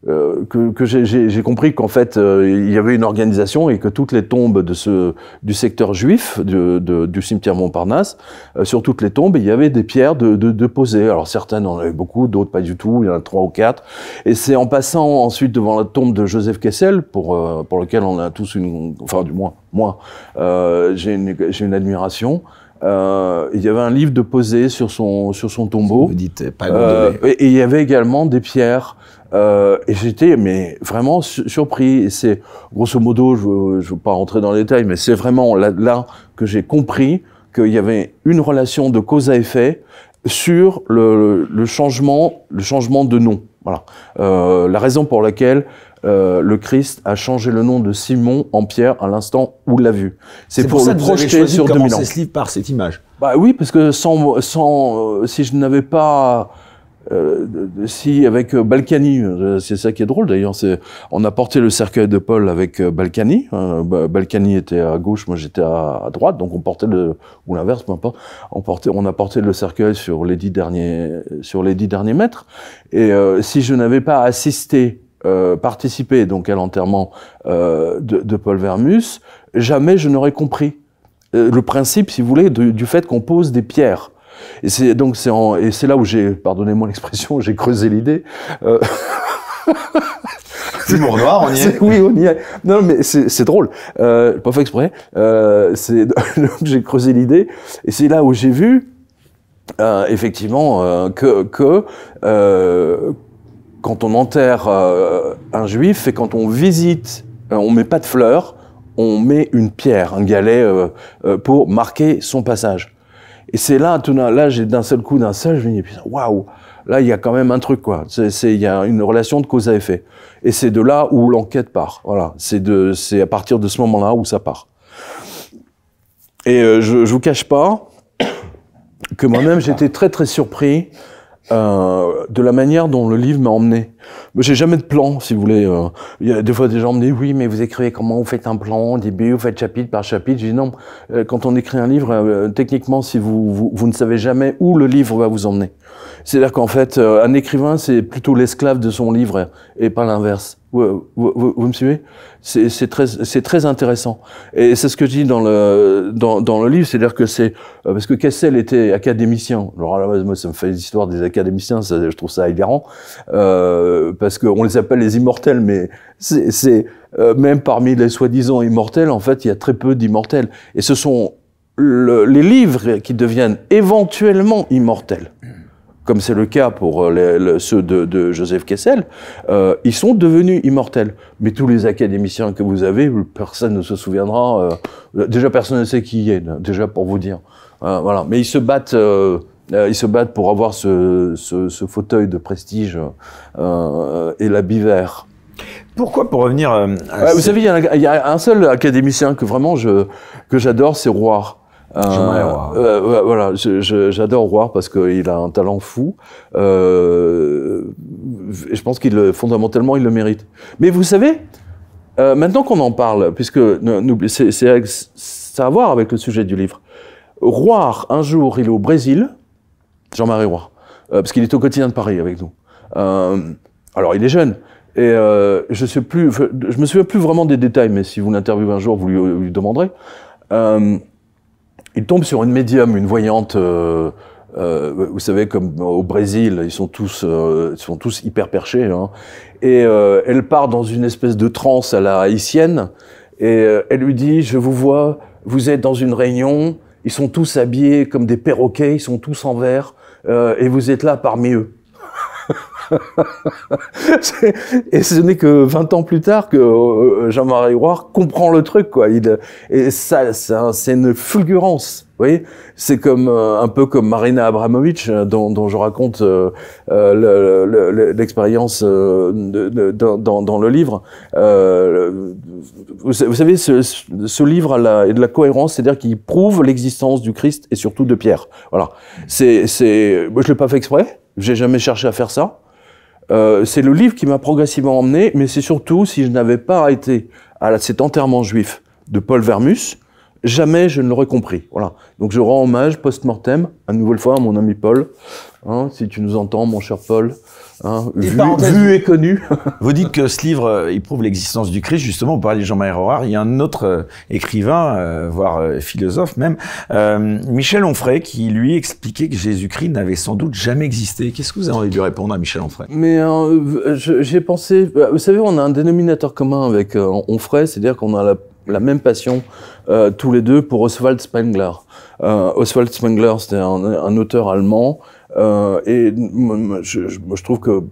euh, que, que j'ai compris qu'en fait euh, il y avait une organisation et que toutes les tombes de ce, du secteur juif de, de, du cimetière Montparnasse, euh, sur toutes les tombes il y avait des pierres de, de posées. Alors certaines en avaient beaucoup, d'autres pas du tout, il y en a trois ou quatre. Et c'est en passant ensuite devant la tombe de Joseph Kessel, pour, pour lequel on a tous une, enfin du moins moi, j'ai une, une, admiration. Euh, il y avait un livre de poser sur son, sur son tombeau. Vous dites, pas et, et il y avait également des pierres euh, et j'étais mais vraiment surpris. C'est grosso modo, je ne veux pas rentrer dans les détails, mais c'est vraiment là, là que j'ai compris qu'il y avait une relation de cause à effet sur le, le changement, le changement de nom. Voilà. Euh, la raison pour laquelle euh, le Christ a changé le nom de Simon en Pierre à l'instant où l'a vu. C'est pour, le que projeter vous avez sur de commencer ce livre par cette image. Bah oui, parce que sans, sans, euh, si je n'avais pas euh, si avec euh, Balkany, euh, c'est ça qui est drôle d'ailleurs, c'est on a porté le cercueil de Paul avec euh, Balkany. Hein. Balkany était à gauche, moi j'étais à, droite, donc on portait le ou l'inverse, peu importe. On portait, on a porté le cercueil sur les dix derniers sur les dix derniers mètres. Et si je n'avais pas assisté, euh, participé donc à l'enterrement de, de, Paul Vermus, jamais je n'aurais compris le principe, si vous voulez, du fait qu'on pose des pierres et c'est donc c'est et c'est là où j'ai, pardonnez-moi l'expression, j'ai creusé l'idée. C'est euh, (laughs) Humour noir, on y est. Oui, on y est. Non, mais c'est drôle. Euh, pas fait exprès. Euh, (laughs) j'ai creusé l'idée et c'est là où j'ai vu euh, effectivement que que quand on enterre un juif et quand on visite, on met pas de fleurs, on met une pierre, un galet pour marquer son passage. Et c'est là, tout là, j'ai d'un seul coup, d'un seul, je me dis, waouh, là, il y a quand même un truc, quoi. Il y a une relation de cause à effet. Et c'est de là où l'enquête part. Voilà. C'est à partir de ce moment-là où ça part. Et euh, je, je vous cache pas que moi-même, j'étais très, très surpris euh, de la manière dont le livre m'a emmené. J'ai jamais de plan, si vous voulez. Euh. Il y a des fois, des gens me disent oui, mais vous écrivez comment Vous faites un plan au début, vous faites chapitre par chapitre. Je dis non. Euh, quand on écrit un livre, techniquement, si vous, vous, vous, ne savez jamais où le livre va vous emmener. C'est-à-dire qu'en fait, un écrivain, c'est plutôt l'esclave de son livre et pas l'inverse. Vous, me suivez C'est très, très, intéressant. Et c'est ce que je dis dans le, dans, le livre, c'est-à-dire que c'est... Euh, parce que Cassel était académicien. Alors base, moi, ça me fait l'histoire des académiciens, je trouve ça hilarant. Euh, parce qu'on les appelle les immortels, mais c'est... Euh, même parmi les soi-disant immortels, en fait, il y a très peu d'immortels. Et ce sont les livres qui deviennent éventuellement immortels comme c'est le cas pour euh, ceux de, Joseph Kessel, euh, ils sont devenus immortels. Mais tous les académiciens que vous avez, personne ne se souviendra. Euh, déjà, personne ne sait qui y est, déjà pour vous dire. voilà. Mais ils se battent. ils se battent pour avoir ce, fauteuil de prestige et l'habit vert. Pourquoi, pour revenir à... Vous savez, il y, a un seul académicien que vraiment que j'adore, c'est Roar. Euh, voilà, j'adore Roar parce qu'il a un talent fou. Euh, je pense qu'il fondamentalement il le mérite. Mais vous savez, euh, maintenant qu'on en parle, puisque c'est à voir avec le sujet du livre. Roar, un jour, il est au Brésil, Jean-Marie Roar, euh, parce qu'il est au quotidien de Paris avec nous. alors il est jeune, et je sais me souviens plus vraiment des détails, mais si vous l'interviewez un jour, vous lui, demanderez il tombe sur une médium, une voyante. Euh, euh, vous savez, comme au Brésil, ils sont tous, euh, sont tous hyper perchés. Hein. et elle part dans une espèce de transe à la haïtienne. Et elle lui dit Je vous vois, vous êtes dans une réunion. Ils sont tous habillés comme des perroquets. Ils sont tous en vert. et vous êtes là parmi eux et ce n'est que 20 ans plus tard que euh, Jean-Marie Royer comprend le truc, quoi. et ça, c'est une fulgurance. Vous voyez, c'est comme euh, un peu comme Marina Abramovic, euh, dont, je raconte l'expérience dans, le livre. vous, savez, ce, livre a de la cohérence, c'est-à-dire qu'il prouve l'existence du Christ et surtout de Pierre. Voilà. C'est, c'est, moi je l'ai pas fait exprès. J'ai jamais cherché à faire ça. Euh, c'est le livre qui m'a progressivement emmené, mais c'est surtout si je n'avais pas été à cet enterrement juif de Paul Vermus, jamais je ne l'aurais compris. Voilà. Donc je rends hommage post-mortem, à nouvelle fois, à mon ami Paul. Hein, si tu nous entends, mon cher Paul, Hein, vu, et connu. (laughs) vous dites que ce livre euh, il prouve l'existence du Christ, justement, vous parlez de Jean-Marie Rorard, il y a un autre euh, écrivain, euh, voire philosophe même, Michel Onfray, qui lui expliquait que Jésus-Christ n'avait sans doute jamais existé. Qu'est-ce que vous avez envie de lui répondre à Michel Onfray Mais j'ai pensé, bah, vous savez, on a un dénominateur commun avec Onfray, c'est-à-dire qu'on a la, même passion tous les deux pour Oswald Spengler. Oswald Spengler, c'était un, auteur allemand euh, et je, trouve que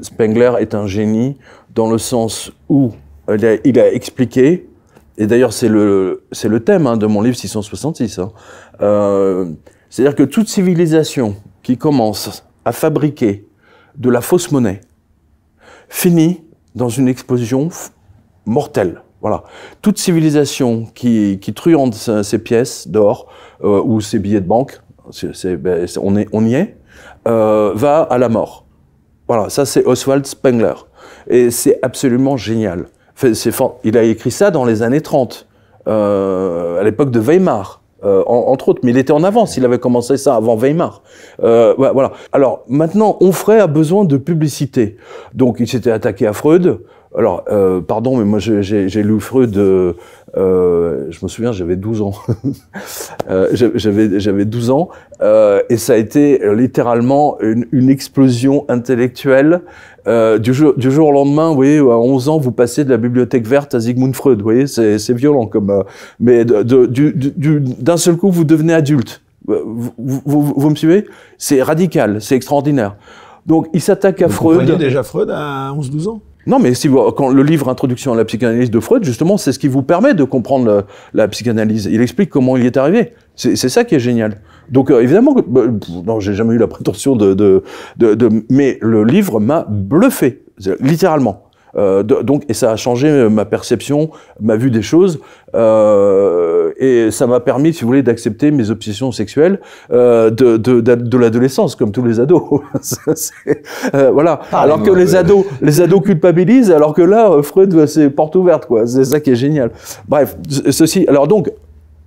Spengler est un génie dans le sens où il a, expliqué, et d'ailleurs c'est le, le thème hein, de mon livre 666, hein. euh, c'est-à-dire que toute civilisation qui commence à fabriquer de la fausse monnaie finit dans une explosion mortelle. Voilà. Toute civilisation qui, qui truande ses pièces d'or euh, ou ses billets de banque, ben, on, y est, euh, va à la mort. Voilà, ça c'est Oswald Spengler. Et c'est absolument génial. Il a écrit ça dans les années 30, euh, à l'époque de Weimar. Euh, entre autres, mais il était en avance, il avait commencé ça avant Weimar. voilà. Alors maintenant, Onfray a besoin de publicité. Donc il s'était attaqué à Freud, alors, euh, pardon, mais moi j'ai lu Freud, euh, euh, je me souviens, j'avais 12 (laughs) euh, ans. euh, j'avais 12 ans, et ça a été euh, littéralement une, une explosion intellectuelle. du, jour, du jour au lendemain, vous voyez, à 11 ans, vous passez de la bibliothèque verte à Sigmund Freud, vous voyez, c'est violent comme... mais d'un du, seul coup, vous devenez adulte. Vous, vous, me suivez C'est radical, c'est extraordinaire. Donc, il s'attaque à Freud... Vous déjà Freud à 11-12 ans non, mais si quand le livre Introduction à la psychanalyse de Freud, justement, c'est ce qui vous permet de comprendre la psychanalyse. Il explique comment il est arrivé. C'est ça qui est génial. Donc euh, évidemment, bah, non, j'ai jamais eu la prétention de, de, de mais le livre m'a bluffé, littéralement. Euh, donc, et ça a changé euh, ma perception, ma vue des choses, euh, et ça m'a permis, si vous voulez, d'accepter mes obsessions sexuelles de, l'adolescence, comme tous les ados. (laughs) voilà. Ah, alors que les ados, les ados culpabilisent, alors que là, Freud, c'est porte ouverte, quoi. C'est ça qui est génial. Bref, ceci. Alors donc,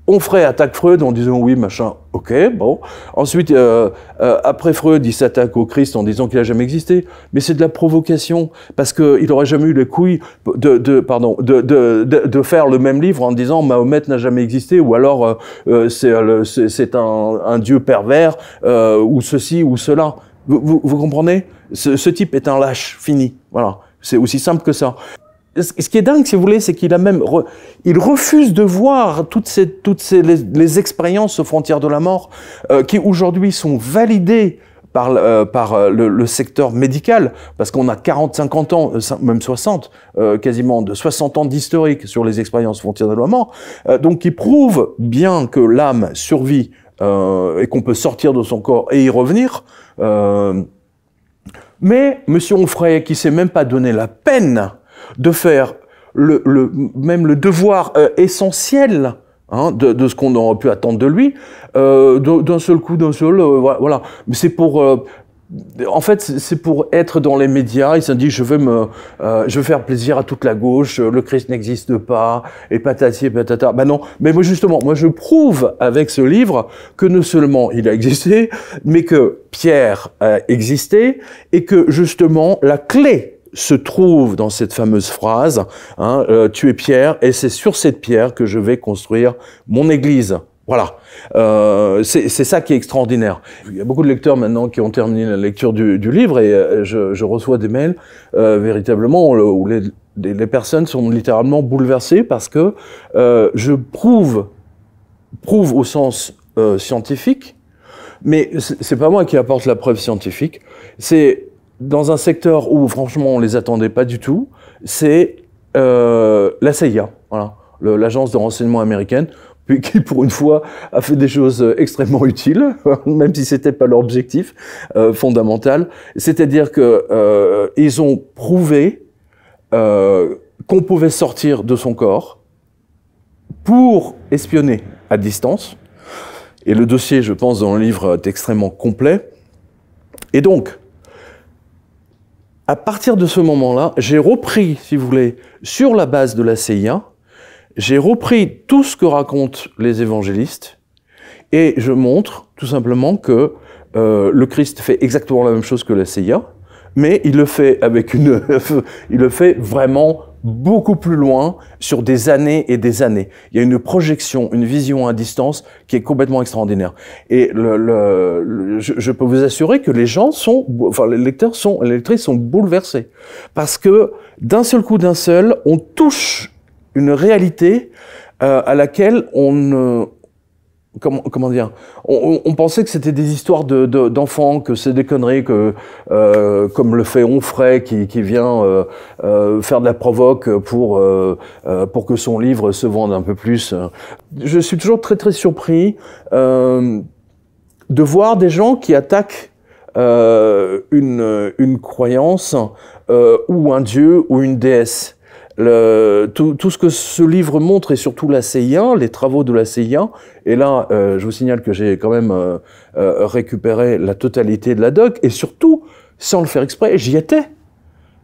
on ferait attaque Freud en disant oui, machin, ok, bon. Ensuite, euh, euh, après Freud, il s'attaque au Christ en disant qu'il n'a jamais existé. Mais c'est de la provocation, parce qu'il n'aurait jamais eu les couilles de, pardon, de, faire le même livre en disant Mahomet n'a jamais existé, ou alors euh, c'est un, dieu pervers, ou ceci, ou cela. Vous, comprenez ce, ce type est un lâche, fini. Voilà. C'est aussi simple que ça ce qui est dingue, si vous voulez, c'est qu'il a même, il refuse de voir toutes ces, toutes ces les, expériences aux frontières de la mort euh, qui aujourd'hui sont validées par, euh, par euh, le, secteur médical, parce qu'on a 40, 50 ans, même 60, quasiment de 60 ans d'historique sur les expériences aux frontières de la mort, donc qui prouvent bien que l'âme survit et qu'on peut sortir de son corps et y revenir. mais Monsieur Onfray, qui s'est même pas donné la peine de faire le, même le devoir euh, essentiel hein, de, ce qu'on aurait pu attendre de lui, euh, d'un seul coup, d'un seul, euh, voilà. Mais c'est pour, en fait, c'est pour être dans les médias. Il s'est dit, je veux me, je veux faire plaisir à toute la gauche. Le Christ n'existe pas, et patati et patata. Ben non, mais moi justement, moi je prouve avec ce livre que non seulement il a existé, mais que Pierre a existé et que justement la clé se trouve dans cette fameuse phrase, hein, euh, tu es pierre, et c'est sur cette pierre que je vais construire mon église. Voilà, euh, c'est ça qui est extraordinaire. Il y a beaucoup de lecteurs maintenant qui ont terminé la lecture du, livre et euh, je, reçois des mails véritablement où les, personnes sont littéralement bouleversées parce que je prouve, prouve au sens scientifique, mais c'est pas moi qui apporte la preuve scientifique, c'est dans un secteur où franchement on les attendait pas du tout, c'est euh, la CIA, l'agence de renseignement américaine, qui pour une fois a fait des choses euh, extrêmement utiles, (laughs) même si n'était pas leur objectif euh, fondamental. C'est-à-dire que ils ont prouvé qu'on pouvait sortir de son corps pour espionner à distance. Et le dossier, je pense, dans le livre est extrêmement complet. Et donc, à partir de ce moment-là, j'ai repris, si vous voulez, sur la base de la CIA, j'ai repris tout ce que racontent les évangélistes et je montre tout simplement que euh, le Christ fait exactement la même chose que la CIA, mais il le fait avec une, il le fait vraiment beaucoup plus loin sur des années et des années. Il y a une projection, une vision à distance qui est complètement extraordinaire. Et le, je, peux vous assurer que les gens sont, enfin les lecteurs sont, les lectrices sont bouleversés parce que d'un seul coup, d'un seul, on touche une réalité euh, à laquelle on, ne... Comment, dire on, pensait que c'était des histoires d'enfants, de, d'enfants que c'est des conneries, que euh, comme le fait Onfray qui, vient euh, euh, faire de la provoque pour pour que son livre se vende un peu plus. Je suis toujours très très surpris de voir des gens qui attaquent une une croyance ou un dieu ou une déesse. Le, tout, ce que ce livre montre et surtout la les travaux de la et là euh, je vous signale que j'ai quand même euh, euh, récupéré la totalité de la doc, et surtout, sans le faire exprès, j'y étais,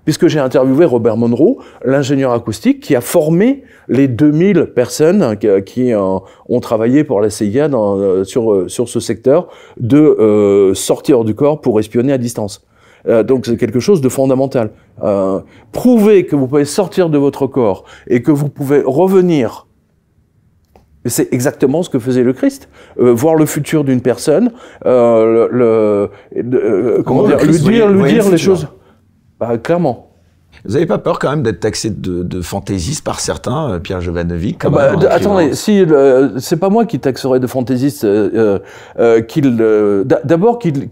puisque j'ai interviewé Robert Monroe, l'ingénieur acoustique qui a formé les 2000 personnes qui, ont travaillé pour la CIA sur, sur ce secteur de sortir du corps pour espionner à distance. Euh, donc c'est quelque chose de fondamental. Euh, prouver que vous pouvez sortir de votre corps et que vous pouvez revenir. C'est exactement ce que faisait le Christ. Euh, voir le futur d'une personne, comment dire, lui dire, lui dire les choses. clairement. Vous n'avez pas peur quand même d'être taxé de, fantaisiste par certains, Pierre Jovanovic ah bah, Attendez, si c'est pas moi qui taxerais de fantaisiste, euh, d'abord qu'ils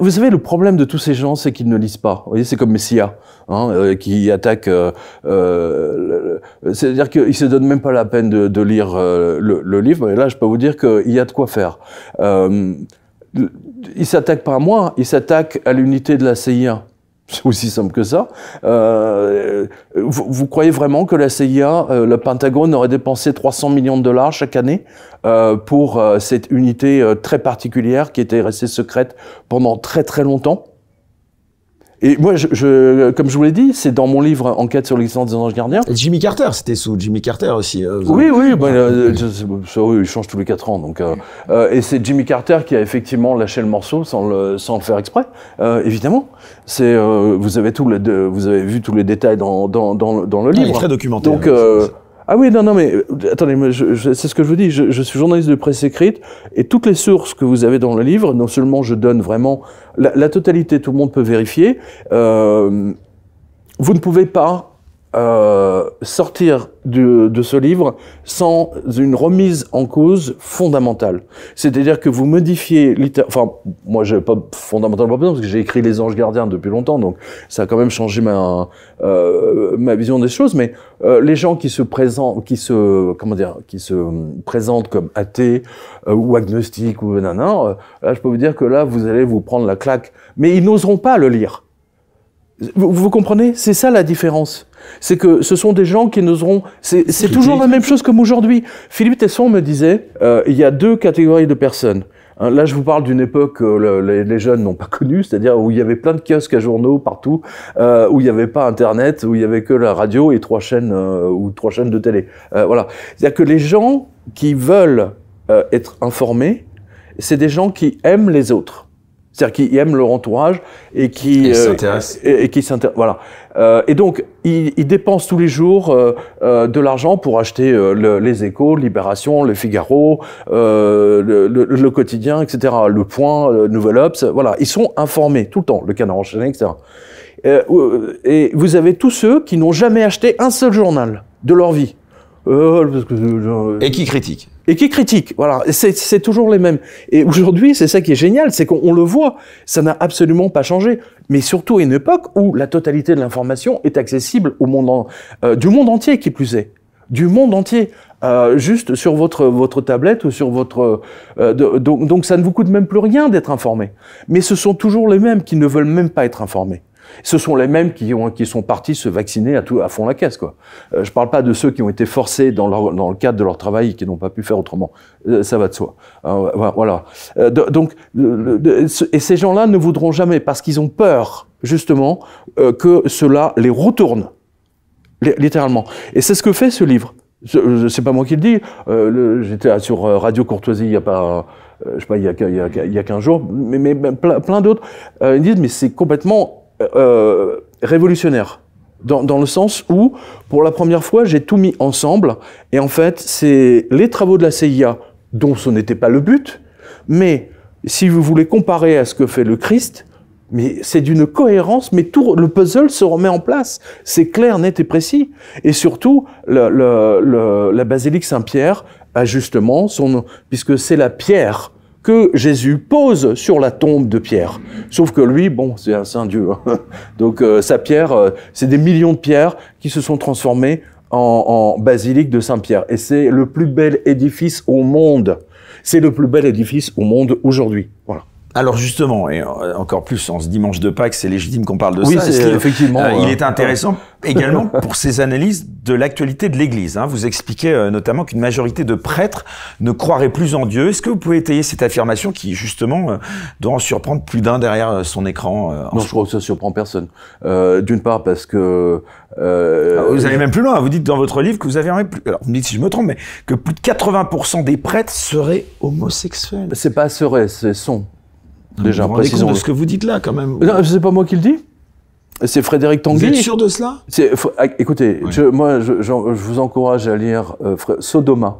vous savez, le problème de tous ces gens, c'est qu'ils ne lisent pas. Vous voyez, c'est comme Messia, hein, euh, qui attaque. Euh, euh, c'est-à-dire qu'ils se donnent même pas la peine de, lire le, livre. Et là, je peux vous dire qu'il y a de quoi faire. Euh, ils s'attaquent pas à moi, ils s'attaquent à l'unité de la CIA c'est aussi simple que ça. Euh, vous, croyez vraiment que la CIA, euh, le Pentagone, aurait dépensé 300 millions de dollars chaque année euh, pour cette unité très particulière qui était restée secrète pendant très très longtemps et moi, je, comme je vous l'ai dit, c'est dans mon livre Enquête sur l'existence des anges gardiens. Jimmy Carter, c'était sous Jimmy Carter aussi. Hein, oui, oui, bah, euh, ça, il change tous les 4 ans. Donc, euh, euh, et c'est Jimmy Carter qui a effectivement lâché le morceau sans le, sans le faire exprès, évidemment. vous, avez vous avez vu tous les détails dans, le livre. Ah, il est très documenté. Donc, hein, ah oui, non, non, mais euh, attendez, c'est ce que je vous dis. Je, suis journaliste de presse écrite et toutes les sources que vous avez dans le livre, non seulement je donne vraiment la, totalité, tout le monde peut vérifier. Euh, vous ne pouvez pas euh, sortir de, ce livre sans une remise en cause fondamentale. C'est-à-dire que vous modifiez, enfin, moi je pas fondamentalement besoin, parce que j'ai écrit Les Anges Gardiens depuis longtemps, donc ça a quand même changé ma euh, vision des choses. Mais euh, les gens qui se présentent, qui se comment dire, qui se présentent comme athées ou agnostiques ou je peux vous dire que là vous allez vous prendre la claque. Mais ils n'oseront pas le lire. vous comprenez C'est ça la différence. C'est que ce sont des gens qui n'oseront. C'est toujours la même chose comme aujourd'hui. Philippe Tesson me disait euh, il y a deux catégories de personnes. Hein, là, je vous parle d'une époque que euh, les, jeunes n'ont pas (laughs) connu, c'est-à-dire où il y avait plein de kiosques à journaux partout, euh, où il n'y avait pas Internet, où il n'y avait que la radio et trois chaînes euh, ou trois chaînes de télé. voilà. C'est-à-dire que les gens qui veulent être informés, c'est des gens qui aiment les autres. C'est-à-dire qui aiment leur entourage et qui et euh, s'intéressent. et, qui s'intéressent. Voilà. Euh, et donc, ils, ils, dépensent tous les jours euh, euh, de l'argent pour acheter euh, les Échos, Libération, Le Figaro, le, le, le, Quotidien, etc. Le Point, Nouvel Obs. Voilà. Ils sont informés tout le temps. Le Canard enchaîné, etc. et vous avez tous ceux qui n'ont jamais acheté un seul journal de leur vie. Euh, et qui critiquent et qui critique, Voilà, c'est toujours les mêmes. Et aujourd'hui, c'est ça qui est génial, c'est qu'on le voit, ça n'a absolument pas changé. Mais surtout à une époque où la totalité de l'information est accessible au monde euh, du monde entier, qui plus est, du monde entier. Euh, juste sur votre votre tablette ou sur votre euh, donc donc ça ne vous coûte même plus rien d'être informé. Mais ce sont toujours les mêmes qui ne veulent même pas être informés. Ce sont les mêmes qui, ont, qui sont partis se vacciner à, à fond la caisse. Quoi. Euh, je ne parle pas de ceux qui ont été forcés dans, dans le cadre de leur travail et qui n'ont pas pu faire autrement. Euh, ça va de soi. Euh, voilà. donc, et ces gens-là ne voudront jamais, parce qu'ils ont peur, justement, que cela les retourne, littéralement. Et c'est ce que fait ce livre. n'est pas moi qui le dis. J'étais sur Radio Courtoisie il y a pas, je sais pas, il y a, il a, jours, mais, plein, d'autres. ils disent mais c'est complètement euh, euh, révolutionnaire. Dans, le sens où, pour la première fois, j'ai tout mis ensemble. Et en fait, c'est les travaux de la CIA, dont ce n'était pas le but, mais si vous voulez comparer à ce que fait le Christ, mais c'est d'une cohérence, mais tout le puzzle se remet en place. C'est clair, net et précis. Et surtout, la basilique Saint-Pierre a justement son, nom, puisque c'est la pierre que Jésus pose sur la tombe de Pierre. Sauf que lui, bon, c'est un saint Dieu. Hein. Donc euh, sa pierre, euh, c'est des millions de pierres qui se sont transformées en, en basilique de Saint-Pierre. Et c'est le plus bel édifice au monde. C'est le plus bel édifice au monde aujourd'hui. Voilà. Alors justement, et euh, encore plus en ce dimanche de Pâques, c'est légitime qu'on parle de oui, ça. Oui, euh, effectivement. Euh, il est intéressant (laughs) également pour ces analyses de l'actualité de l'Église. Hein. Vous expliquez notamment qu'une majorité de prêtres ne croiraient plus en Dieu. Est-ce que vous pouvez étayer cette affirmation qui justement doit en surprendre plus d'un derrière son écran Non, je crois que ça surprend personne. D'une part parce que ah, vous allez même plus loin. Vous dites dans votre livre que vous avez plus... alors vous me dites si je me trompe, mais que plus de 80% des prêtres seraient homosexuels. C'est pas seraient, c'est sont. Déjà, vous vous rendez de ce que vous dites là, quand même. Non, c'est pas moi qui le dis. C'est Frédéric Tanguy. Vous êtes sûr de cela ah, Écoutez, je, moi, je, je, je, vous encourage à lire euh, Sodoma.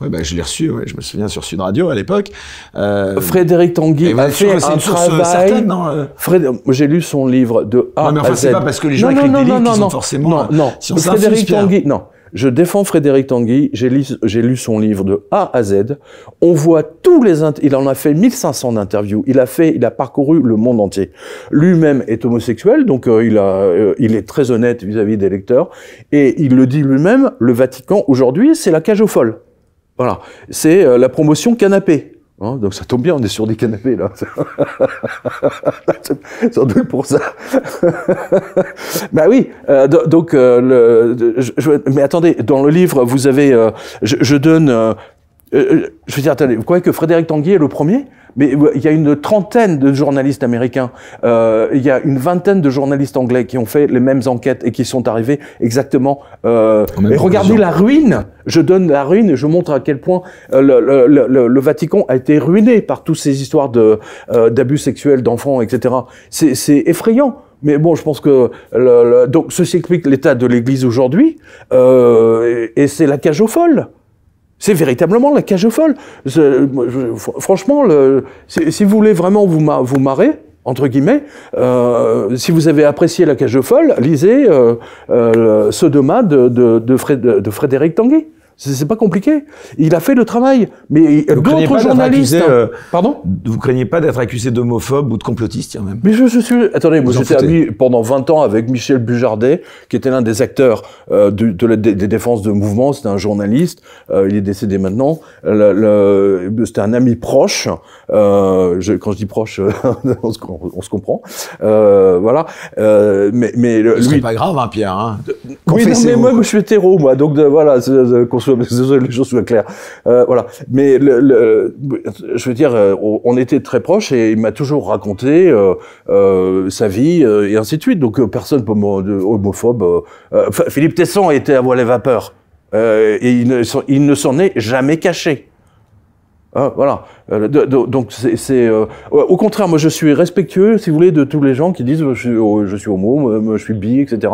Oui, ben, bah, je l'ai reçu, ouais, je me souviens sur Sud Radio à l'époque. Euh... Frédéric Tanguy a fait un une source euh, Certaine, non euh Fréd... J'ai lu son livre de A non, mais enfin, C'est pas parce que les gens non, écrivent non, des livres sont forcément. Non, non. Euh, Frédéric Tanguy, non. Je défends Frédéric Tanguy, j'ai lu, son livre de A à Z. On voit tous les... Il en a fait 1500 d'interviews, il a, fait, il a parcouru le monde entier. Lui-même est homosexuel, donc euh, il, a, euh, il est très honnête vis-à-vis des lecteurs, et il le dit lui-même, le Vatican, aujourd'hui, c'est la cage aux folles. Voilà, c'est euh, la promotion canapé. Hein, donc ça tombe bien, on est sur des canapés là. (laughs) Sans doute pour ça. (laughs) bah oui. Euh, donc, euh, le, mais attendez, dans le livre, vous avez, euh, je, donne euh, euh, je veux dire, attendez, vous croyez que Frédéric Tanguy est le premier Mais euh, il y a une trentaine de journalistes américains, euh, il y a une vingtaine de journalistes anglais qui ont fait les mêmes enquêtes et qui sont arrivés exactement. Euh, regardez la ruine. Je donne la ruine et je montre à quel point le, le, le, le Vatican a été ruiné par toutes ces histoires de d'abus sexuels d'enfants, etc. C'est effrayant. Mais bon, je pense que donc ceci explique l'état de l'Église aujourd'hui, et, et c'est la cage aux folles. C'est véritablement la cage folle. Euh, franchement, si, vous voulez vraiment vous, vous marrer, entre guillemets, euh, si vous avez apprécié la cage folle, lisez euh, Sodoma euh, de, de, de, Frédéric Tanguy. C'est pas compliqué. Il a fait le travail. Mais d'autres journalistes. Hein. Euh, Pardon Vous craignez pas d'être accusé d'homophobe ou de complotiste, hein, même Mais je, suis. Attendez, vous moi j'étais ami pendant 20 ans avec Michel Bujardet, qui était l'un des acteurs euh, de, des défenses de mouvement. C'était un journaliste. Euh, il est décédé maintenant. C'était un ami proche. quand je dis proche, (laughs) on, se, comprend. voilà. mais Ce lui. C'est pas grave, hein, Pierre. Hein. oui, mais moi, je suis hétéro, moi. Donc de, voilà soit, (laughs) les choses soient claires. Euh, voilà. Mais je veux dire, euh, on était très proches et il m'a toujours raconté euh, sa vie et ainsi de suite. Donc personne homophobe. Philippe Tesson était à voile et vapeur et il ne, il ne s'en est jamais caché. Hein, voilà. Euh, donc c'est, euh, au contraire, moi je suis respectueux, si vous voulez, de tous les gens qui disent je suis, oh, je homo, je suis bi, etc.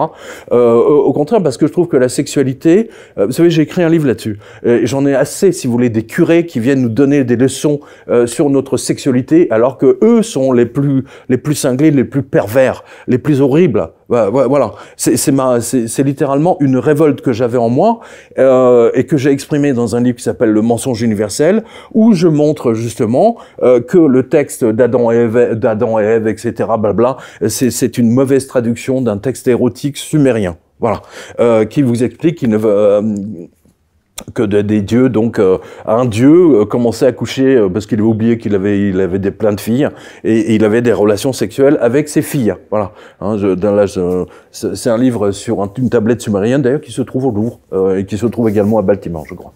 Euh, au contraire, parce que je trouve que la sexualité, vous savez, j'ai écrit un livre là-dessus. j'en ai assez, si vous voulez, des curés qui viennent nous donner des leçons sur notre sexualité, alors que eux sont les plus les plus cinglés, les plus pervers, les plus horribles. Voilà, c'est ma, c'est littéralement une révolte que j'avais en moi et que j'ai exprimée dans un livre qui s'appelle Le mensonge universel, où je montre justement euh, que le texte d'Adam et Ève, d'Adam etc. Blabla, c'est une mauvaise traduction d'un texte érotique sumérien. Voilà, euh, qui vous explique qu'il ne veut euh, que des dieux, donc un dieu commençait à coucher parce qu'il avait oublié qu'il avait, des, plein de filles et, il avait des relations sexuelles avec ses filles. Voilà. Hein, c'est un livre sur une tablette sumérienne d'ailleurs qui se trouve au Louvre et qui se trouve également à Baltimore, je crois.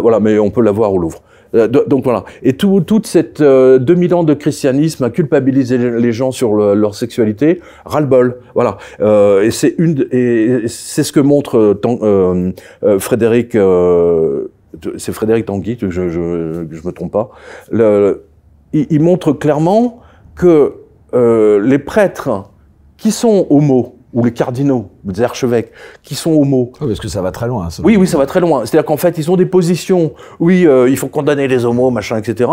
voilà, mais on peut l'avoir au Louvre. Euh, donc voilà. Et tout, toute cette 2000 euh, ans de christianisme à culpabiliser les gens sur leur sexualité, ras-le-bol. Voilà. Euh, et c'est une, c'est ce que montre Frédéric. c'est Frédéric Tanguy, je, ne me trompe pas. il, il, montre clairement que les prêtres qui sont homo, ou les cardinaux, les archevêques, qui sont homos. Oui, parce que ça va très loin. Ça. Oui, oui, ça va très loin. C'est-à-dire qu'en fait, ils ont des positions. Oui, euh, il faut condamner les homos, machin, etc.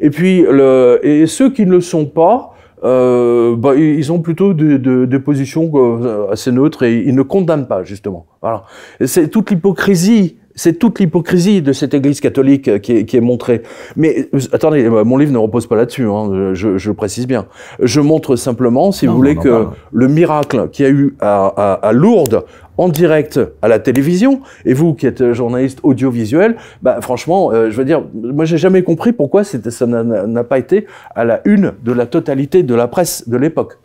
Et puis, le, et ceux qui ne le sont pas, euh, bah, ils ont plutôt des de, positions euh, assez neutres et ils ne condamnent pas, justement. Voilà. C'est toute l'hypocrisie c'est toute l'hypocrisie de cette Église catholique euh, qui est, qui est, montrée. Mais euh, attendez, euh, mon livre ne repose pas là-dessus, hein, je, je, précise bien. Je montre simplement, si vous voulez, que le miracle qu'il y a eu à, Lourdes en direct à la télévision, et vous qui êtes journaliste audiovisuel, bah, franchement, je veux dire, moi j'ai jamais compris pourquoi ça n'a pas été à la une de la totalité de la presse de l'époque.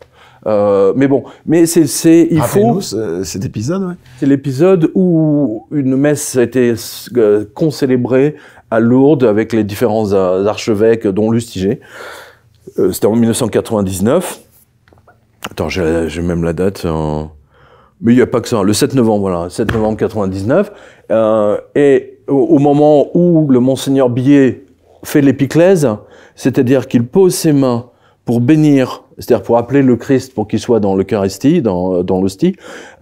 Euh, mais bon, mais c'est, c'est il faut cet épisode. C'est l'épisode où une messe a été euh, concélébrée à Lourdes avec les différents archevêques, dont Lustiger. Euh, c'était en 1999. Attends, j'ai, même la date. Hein. Mais il n'y a pas que ça. Le 7 novembre, voilà, 7 novembre 99. Euh, et au, au, moment où le monseigneur Billet fait l'épiclèse, c'est-à-dire qu'il pose ses mains pour bénir, c'est-à-dire pour appeler le Christ pour qu'il soit dans l'Eucharistie, dans, dans l'hostie.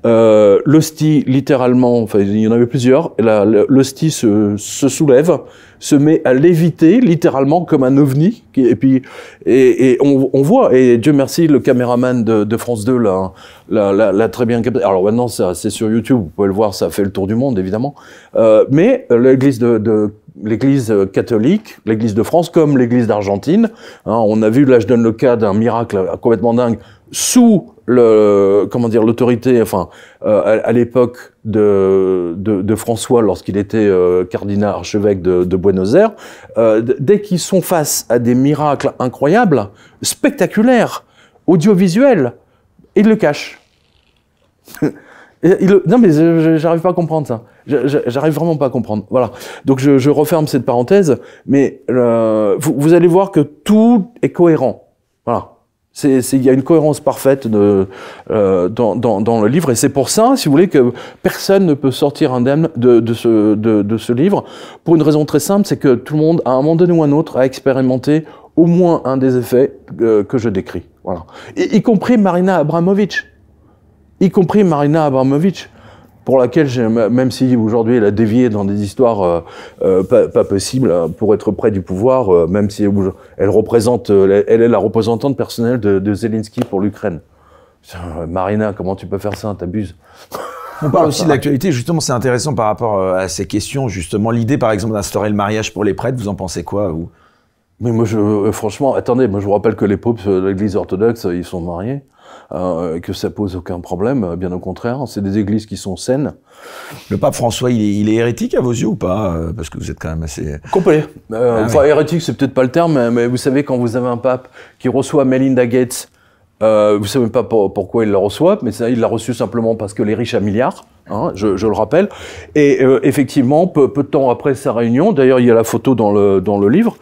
Euh, l'hostie, littéralement, enfin, il y en avait plusieurs, l'hostie se, se, soulève, se met à léviter, littéralement, comme un ovni. Et puis, et, et on, on, voit, et Dieu merci, le caméraman de, de France 2 l'a très bien capté. Alors maintenant, c'est sur YouTube, vous pouvez le voir, ça fait le tour du monde, évidemment. Euh, mais euh, l'église de, de l'Église euh, catholique, l'Église de France comme l'Église d'Argentine. Hein. on a vu, là je donne le cas d'un miracle euh, complètement dingue, sous le, comment dire, l'autorité, enfin, euh, à, l'époque de, de, François, lorsqu'il était cardinal archevêque de, Buenos Aires, dès qu'ils sont face à des miracles incroyables, spectaculaires, audiovisuels, ils le cachent. (laughs) non mais j'arrive pas à comprendre ça. J'arrive vraiment pas à comprendre. Voilà. Donc je, je referme cette parenthèse, mais euh, vous, vous, allez voir que tout est cohérent. Voilà. C'est, il y a une cohérence parfaite de, euh, dans, dans, dans, le livre, et c'est pour ça, si vous voulez, que personne ne peut sortir indemne de, de, ce, de, de ce livre, pour une raison très simple, c'est que tout le monde, à un moment donné ou à un autre, a expérimenté au moins un des effets euh, que je décris. Voilà. Y, y compris Marina Abramovic. Y compris Marina Abramovic pour laquelle, même si aujourd'hui elle a dévié dans des histoires euh, euh, pas, possibles, hein, pour être près du pouvoir, euh, même si elle représente, elle est la représentante personnelle de, Zelensky pour l'Ukraine. Marina, comment tu peux faire ça T'abuses. On parle aussi de (laughs) l'actualité, justement, c'est intéressant par rapport à ces questions, justement. L'idée, par exemple, d'instaurer le mariage pour les prêtres, vous en pensez quoi, Mais moi, je, franchement, attendez, moi, je vous rappelle que les popes de l'Église orthodoxe, ils sont mariés. Euh, que ça pose aucun problème. Euh, bien au contraire, c'est des églises qui sont saines. Le pape François, il est, hérétique à vos yeux ou pas euh, Parce que vous êtes quand même assez... Complet. Ah enfin, hérétique, c'est peut-être pas le terme, mais vous savez, quand vous avez un pape qui reçoit Melinda Gates, euh, vous savez pas pourquoi il la reçoit, mais ça, il l'a reçu simplement parce que les riches à milliards, hein, je, le rappelle. Et effectivement, peu, de temps après sa réunion, d'ailleurs il y a la photo dans le, dans le livre,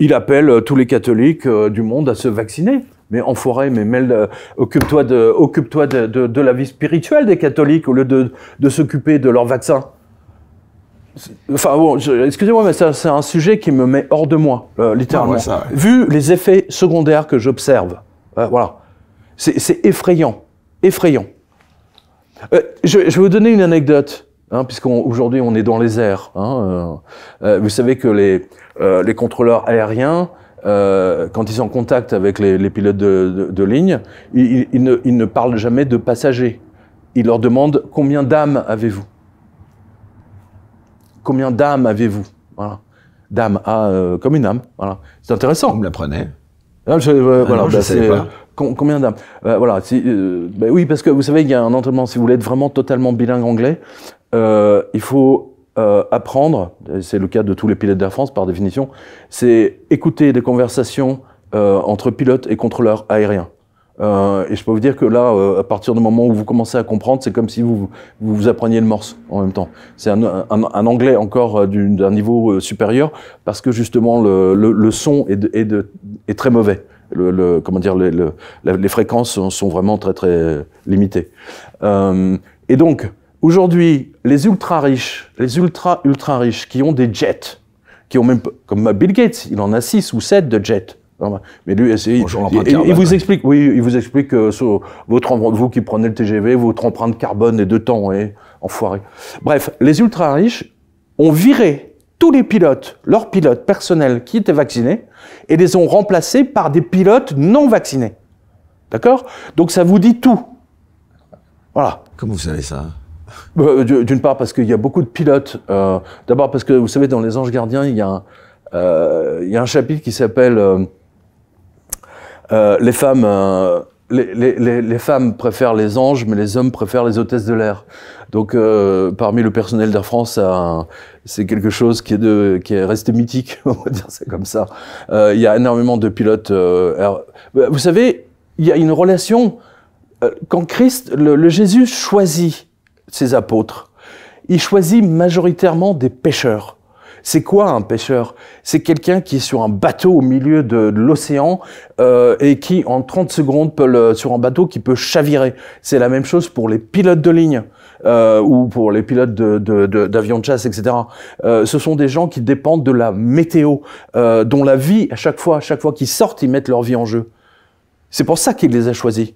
il appelle tous les catholiques du monde à se vacciner mais en forêt, mais mêle, euh, occupe-toi de, occupe-toi de, la vie spirituelle des catholiques au lieu de, de s'occuper de leur vaccin. Enfin bon, excusez-moi, mais c'est un sujet qui me met hors de moi, euh, littéralement. Vu les effets secondaires que j'observe, euh, voilà, c'est effrayant, effrayant. je, vais vous donner une anecdote, hein, puisqu'aujourd'hui on, est dans les airs. Hein, vous savez que les, les contrôleurs aériens euh, quand ils sont en contact avec les, pilotes de, ligne, ils, ne, parlent jamais de passagers. Ils leur demandent combien d'âmes avez-vous Combien d'âmes avez-vous Voilà. D'âmes, euh, comme une âme. Voilà. C'est intéressant. Vous me l'apprenez. je, pas. Combien d'âmes euh, Voilà. Bah oui, parce que vous savez, il y a un entraînement. Si vous voulez être vraiment totalement bilingue anglais, il faut euh, apprendre, c'est le cas de tous les pilotes d'Air France par définition, c'est écouter des conversations euh, entre pilotes et contrôleurs aériens. Euh, et je peux vous dire que là, à partir du moment où vous commencez à comprendre, c'est comme si vous, vous, appreniez le morse en même temps. C'est un, anglais encore d'un niveau supérieur parce que justement le, son est, est, très mauvais. Le, comment dire, les, fréquences sont, vraiment très très limitées. et donc, Aujourd'hui, les ultra riches, les ultra ultra riches qui ont des jets, qui ont même, comme Bill Gates, il en a 6 ou 7 de jets. Mais lui, il, vous explique, oui, il vous explique que votre vous qui prenez le TGV, votre empreinte carbone est de temps, et hein, enfoiré. Bref, les ultra riches ont viré tous les pilotes, leurs pilotes personnels qui étaient vaccinés, et les ont remplacés par des pilotes non vaccinés. D'accord Donc ça vous dit tout. Voilà. Comment vous savez ça bah, euh, d'une part parce qu'il y a beaucoup de pilotes. Euh, d'abord parce que vous savez dans les Anges Gardiens il y a un, euh, il a un chapitre qui s'appelle les femmes. Les, femmes préfèrent les anges, mais les hommes préfèrent les hôtesses de l'air. Donc, parmi le personnel d'Air France, c'est quelque chose qui est, de, qui est resté mythique, (laughs) on va dire c'est comme ça. Il y a énormément de pilotes. Bah, vous savez, il y a une relation. quand Christ, le Jésus choisit ses apôtres. Il choisit majoritairement des pêcheurs. C'est quoi un pêcheur C'est quelqu'un qui est sur un bateau au milieu de, l'océan euh, et qui, en 30 secondes, peut sur un bateau qui peut chavirer. C'est la même chose pour les pilotes de ligne. Euh, ou pour les pilotes d'avions de, de, chasse, etc. Euh, ce sont des gens qui dépendent de la météo, dont la vie, à chaque fois, à chaque fois qu'ils sortent, ils mettent leur vie en jeu. C'est pour ça qu'il les a choisis.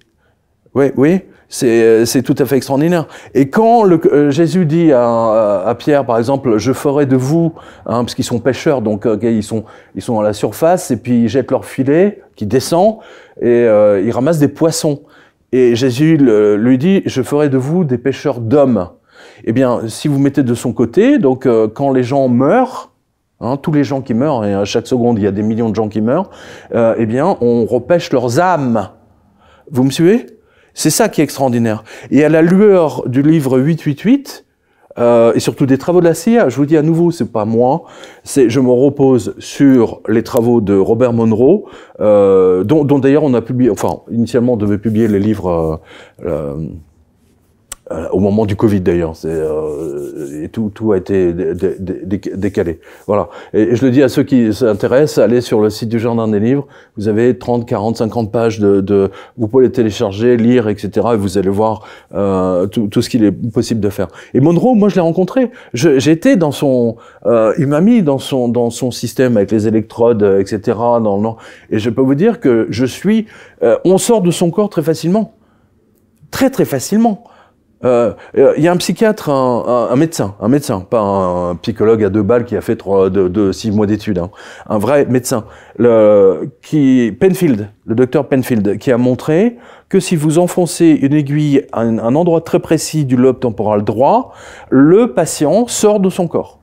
Oui, oui. Euh, c'est tout à fait extraordinaire. Et quand le, euh, Jésus dit à, Pierre, par exemple, je ferai de vous, hein, parce qu'ils sont pêcheurs, donc euh, ils sont ils sont à la surface et puis ils jettent leur filet qui descend et euh, ils ramassent des poissons. Et Jésus lui dit, je ferai de vous des pêcheurs d'hommes. Eh bien, si vous mettez de son côté, donc quand les gens meurent, hein, tous les gens qui meurent, et à chaque seconde il y a des millions de gens qui meurent, eh bien on repêche leurs âmes. Vous me suivez c'est ça qui est extraordinaire. Et à la lueur du livre 888, euh, et surtout des travaux de la CIA. Je vous dis à nouveau, c'est pas moi, c'est je me repose sur les travaux de Robert Monroe, euh, dont d'ailleurs on a publié, enfin initialement on devait publier les livres. Euh, euh, au moment du Covid d'ailleurs, euh, tout, tout a été décalé. Voilà. Et je le dis à ceux qui s'intéressent, allez sur le site du Jardin des Livres, vous avez 30, 40, 50 pages de, de vous pouvez les télécharger, lire, etc. Et vous allez voir euh, tout, tout, ce qu'il est possible de faire. Et Monroe, moi je l'ai rencontré, j'étais dans son, euh, il m'a mis dans son dans son système avec les électrodes, etc. Dans le, et je peux vous dire que je suis, on sort de son corps très facilement, très très facilement. Il euh, euh, y a un psychiatre, un, médecin, un médecin, pas un psychologue à deux balles qui a fait trois, deux, six mois d'études, hein. un vrai médecin, le, qui Penfield, le docteur Penfield, qui a montré que si vous enfoncez une aiguille à un endroit très précis du lobe temporal droit, le patient sort de son corps.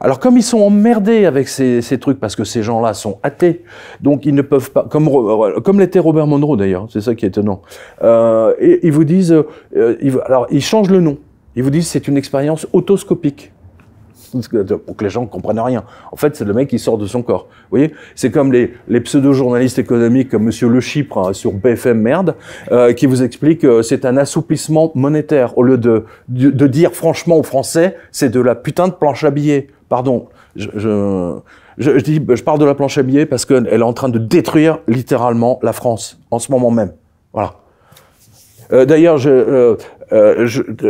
Alors comme ils sont emmerdés avec ces, trucs, parce que ces gens-là sont athées, donc ils ne peuvent pas, comme, euh, l'était Robert Monroe d'ailleurs, c'est ça qui est étonnant, euh, ils vous disent, euh, alors ils changent le nom, ils vous disent c'est une expérience autoscopique pour que les gens ne comprennent rien. En fait, c'est le mec qui sort de son corps. Vous voyez C'est comme les, pseudo-journalistes économiques comme Monsieur Le Chypre hein, sur BFM Merde, euh, qui vous explique que euh, c'est un assouplissement monétaire. Au lieu de, de, dire franchement aux Français, c'est de la putain de planche à billets. Pardon, je, je, dis, je parle de la planche à billets parce qu'elle est en train de détruire littéralement la France, en ce moment même. Voilà. Euh, d'ailleurs, je,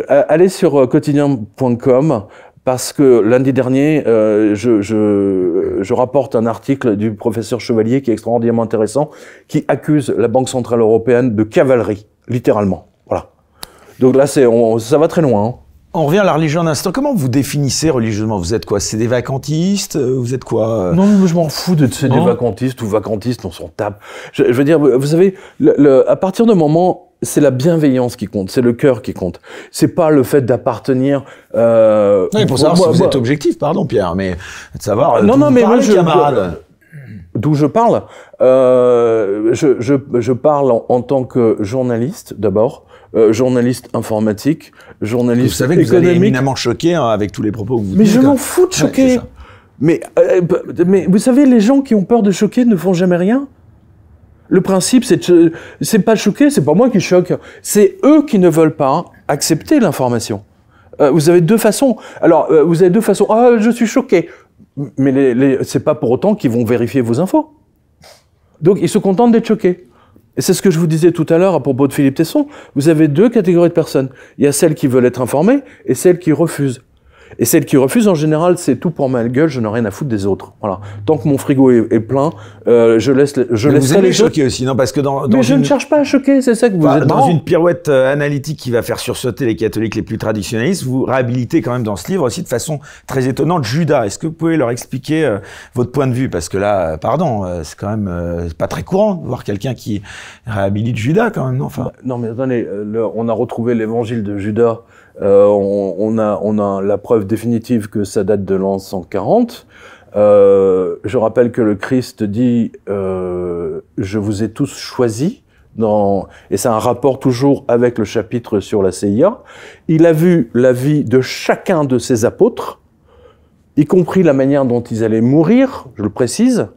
allez sur quotidien.com parce que lundi dernier, euh, je, je, rapporte un article du professeur Chevalier qui est extraordinairement intéressant, qui accuse la Banque Centrale Européenne de cavalerie, littéralement. Voilà. Donc là, ça va très loin. Hein. On revient à la religion un instant. Comment vous définissez religieusement Vous êtes quoi C'est des vacantistes euh, Vous êtes quoi euh? Non, non, je m'en fous de ces des hein? vacantistes ou vacantistes, on s'en tape. Je, veux dire, vous savez, à partir du moment c'est la bienveillance qui compte, c'est le cœur qui compte. C'est pas le fait d'appartenir. Euh, pour savoir si vous êtes objectif, pardon Pierre, mais de savoir. Euh, non, non, mais moi, je, D'où je parle euh, je, je, je, parle en, tant que journaliste d'abord, euh, journaliste informatique, journaliste Vous savez que vous allez éminemment choqué hein, avec tous les propos que vous. Mais je m'en fous de choquer. Euh, mais, mais vous savez, les gens qui ont peur de choquer ne font jamais rien. Le principe, c'est c'est pas choqué, c'est pas moi qui choque, c'est eux qui ne veulent pas accepter l'information. Euh, vous avez deux façons. Alors, euh, vous avez deux façons. Ah, je suis choqué. Mais les, c'est pas pour autant qu'ils vont vérifier vos infos. Donc, ils se contentent d'être choqués. Et c'est ce que je vous disais tout à l'heure à propos de Philippe Tesson. Vous avez deux catégories de personnes. Il y a celles qui veulent être informées et celles qui refusent. Et celle qui refuse, en général, c'est tout pour ma gueule, je n'ai rien à foutre des autres. Voilà. Tant que mon frigo est, plein, euh, je laisse, je laisse les choquer aussi, non Parce que dans, mais je ne cherche pas à choquer, c'est ça que vous bah, êtes dans une pirouette euh, analytique qui va faire sursauter les catholiques les plus traditionnalistes. Vous réhabilitez quand même dans ce livre aussi de façon très étonnante Judas. Est-ce que vous pouvez leur expliquer euh, votre point de vue Parce que là, euh, pardon, c'est quand même pas très courant de voir quelqu'un qui réhabilite Judas quand même, non enfin... Non mais attendez, on a retrouvé l'évangile de Judas. Euh, on, a, on, a, la preuve définitive que ça date de l'an 140. Euh, je rappelle que le Christ dit euh, Je vous ai tous choisis. Dans... Et c'est un rapport toujours avec le chapitre sur la CIA. Il a vu la vie de chacun de ses apôtres, y compris la manière dont ils allaient mourir, je le précise.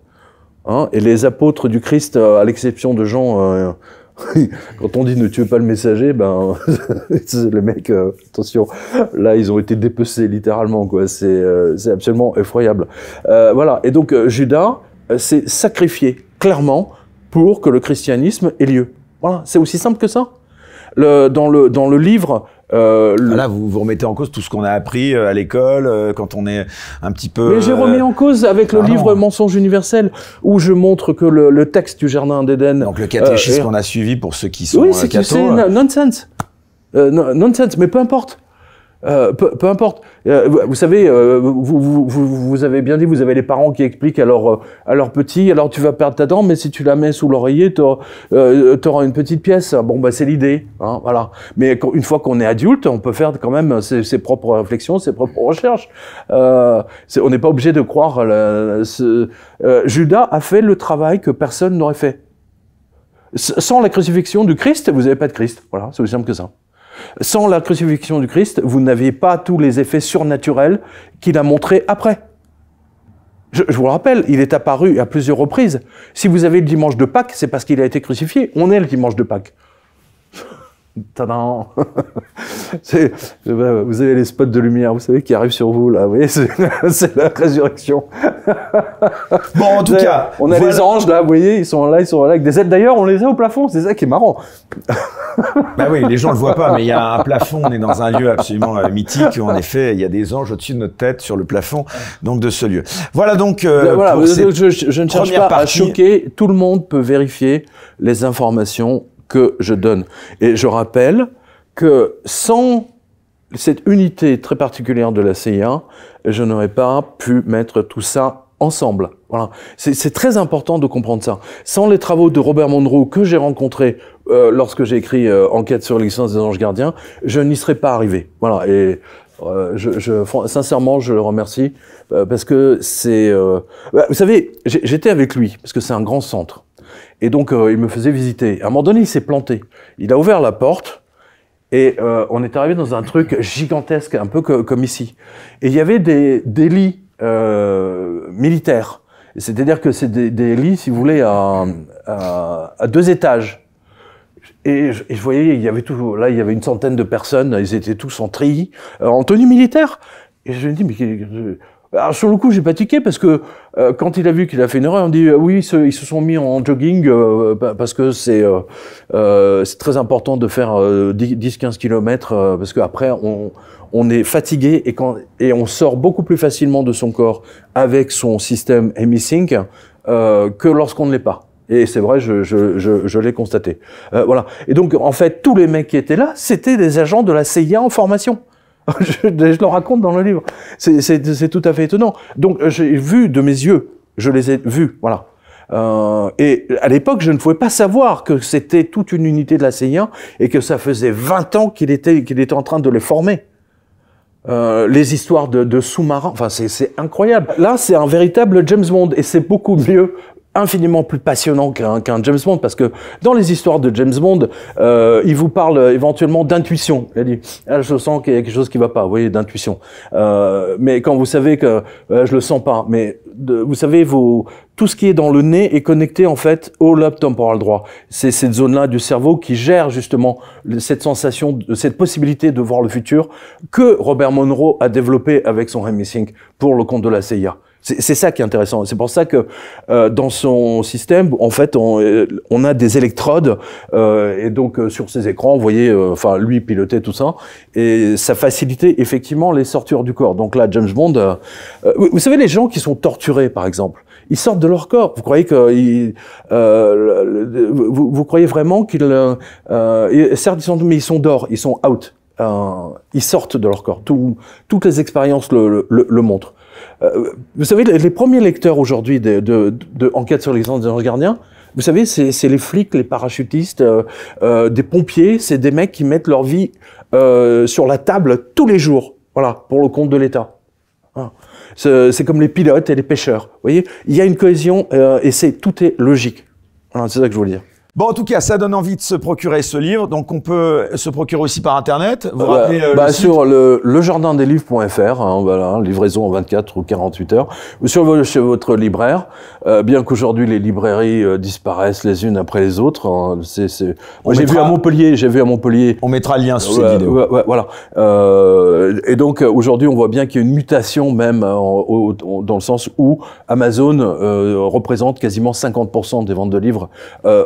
Hein, et les apôtres du Christ, à l'exception de Jean (laughs) Quand on dit ne tuez pas le messager, ben (laughs) les mecs, euh, attention, là ils ont été dépecés littéralement quoi. C'est euh, absolument effroyable. Euh, voilà. Et donc Judas s'est sacrifié clairement pour que le christianisme ait lieu. Voilà. C'est aussi simple que ça le, dans, le, dans le livre, euh, Là, vous, vous remettez en cause tout ce qu'on a appris euh, à l'école euh, quand on est un petit peu. Mais j'ai remis euh, en cause avec le ah livre Mensonge universel où je montre que le, le texte du jardin d'Éden. Donc le catéchisme qu'on a suivi pour ceux qui sont. Oui, c'est nonsense. nonsense, mais peu importe. Euh, peu, importe. Euh, vous, savez, euh, vous, vous, vous, avez bien dit, vous avez les parents qui expliquent à leur à leur petit. alors tu vas perdre ta dent, mais si tu la mets sous l'oreiller, tu auras, une petite pièce. Bon, bah c'est l'idée, hein, voilà. Mais une fois qu'on est adulte, on peut faire quand même ses, propres réflexions, ses propres recherches. on n'est pas obligé de croire. Judas a fait le travail que personne n'aurait fait. sans la crucifixion du Christ, vous n'avez pas de Christ. Voilà, c'est aussi simple que ça. Sans la crucifixion du Christ, vous n'avez pas tous les effets surnaturels qu'il a montrés après. Je, je, vous le rappelle, il est apparu à plusieurs reprises. Si vous avez le dimanche de Pâques, c'est parce qu'il a été crucifié. On est le dimanche de Pâques. Tadam (laughs) Vous avez les spots de lumière, vous savez, qui arrivent sur vous, là. Vous voyez, c'est (laughs) la résurrection. (laughs) bon, en tout cas. On a les anges, là, vous voyez, ils sont là, ils sont là avec des ailes. D'ailleurs, on les a au plafond, c'est ça qui est marrant. bah oui, les gens le voient pas, mais il y a un plafond, on est dans un lieu absolument euh, mythique. En effet, il y a des anges au-dessus de notre tête, sur le plafond, donc de ce lieu. Voilà donc. Euh, bah je, ne cherche pas à choquer. Tout le monde peut vérifier les informations que je donne. Et je rappelle que sans cette unité très particulière de la CIA, je n'aurais pas pu mettre tout ça ensemble. Voilà. C'est très important de comprendre ça. Sans les travaux de Robert Monroe que j'ai rencontré euh, lorsque j'ai écrit euh, Enquête sur l'existence des anges gardiens, je n'y serais pas arrivé. Voilà. Et euh, je, sincèrement, je le remercie parce que c'est. Bah, vous savez, j'étais avec lui parce que c'est un grand centre. Et donc, euh, il me faisait visiter. À un moment donné, il s'est planté. Il a ouvert la porte et euh, on est arrivé dans un truc gigantesque, un peu comme ici. Et il y avait des, lits euh, militaires. C'est-à-dire que c'est des, lits, si vous voulez, à, deux étages. Et je, voyais, il y avait tout, là, il y avait une centaine de personnes, ils étaient tous en treillis, en tenue militaire. Et je me dis, mais alors sur le coup, j'ai pas parce que euh, quand il a vu qu'il a fait une erreur, on dit oui, ils se, sont mis en jogging euh, parce que c'est euh, c'est très important de faire 10-15 km parce qu'après on on est fatigué et quand et on sort beaucoup plus facilement de son corps avec son système euh, que lorsqu'on ne l'est pas. Et c'est vrai, je, je, je l'ai constaté. voilà. Et donc, en fait, tous les mecs qui étaient là, c'était des agents de la CIA en formation. (laughs) je, le raconte dans le livre. C'est tout à fait étonnant. Donc, euh, j'ai vu de mes yeux, je les ai vus, voilà. Euh, et à l'époque, je ne pouvais pas savoir que c'était toute une unité de la CIA et que ça faisait 20 ans qu'il était, qu'il était en train de les former. Euh, les histoires de, sous-marins, enfin c'est incroyable. Là, c'est un véritable James Bond et c'est beaucoup mieux infiniment plus passionnant qu'un James Bond parce que dans les histoires de James Bond, euh, il vous parle euh, éventuellement d'intuition. Il dit ah, je sens qu'il y a quelque chose qui va pas, vous voyez, d'intuition. Euh, mais quand vous savez que je le sens pas, mais vous savez vos tout ce qui est dans le nez est connecté en fait au lobe temporal droit. C'est cette zone-là du cerveau qui gère justement cette sensation, cette possibilité de voir le futur que Robert Monroe a développé avec son sync pour le compte de la CIA. C'est ça qui est intéressant. C'est pour ça que euh, dans son système, en fait, on, euh, a des électrodes euh, et donc sur ses écrans, vous voyez, enfin lui pilotait tout ça et ça facilitait effectivement les sortures du corps. Donc là, James Bond, vous savez les gens qui sont torturés par exemple, ils sortent de leur corps. Vous croyez que vous, croyez vraiment qu'ils, certes ils sont, mais ils sont d'or, ils sont out. ils sortent de leur corps. toutes les expériences le montrent. Euh, vous savez, les, premiers lecteurs aujourd'hui de, de, de, Enquête sur l'existence des anges gardiens, vous savez, c'est les flics, les parachutistes, euh, euh, des pompiers, c'est des mecs qui mettent leur vie sur la table tous les jours, voilà, pour le compte de l'État. Hein. C'est comme les pilotes et les pêcheurs. Vous voyez, il y a une cohésion et c'est tout est logique. Voilà, c'est ça que je voulais dire. Bon, en tout cas, ça donne envie de se procurer ce livre. Donc, on peut se procurer aussi par Internet. Vous bah, rappelez, euh, bah, le Sur le, lejardindeslivres.fr, hein, voilà, livraison en 24 ou 48 heures. Ou sur chez votre libraire. Euh, bien qu'aujourd'hui, les librairies euh, disparaissent les unes après les autres. Hein, c'est, c'est... j'ai vu à Montpellier, j'ai vu à Montpellier. On mettra le lien sur cette vidéo. voilà. Euh, et donc, aujourd'hui, on voit bien qu'il y a une mutation même dans le sens où Amazon représente quasiment 50% des ventes de livres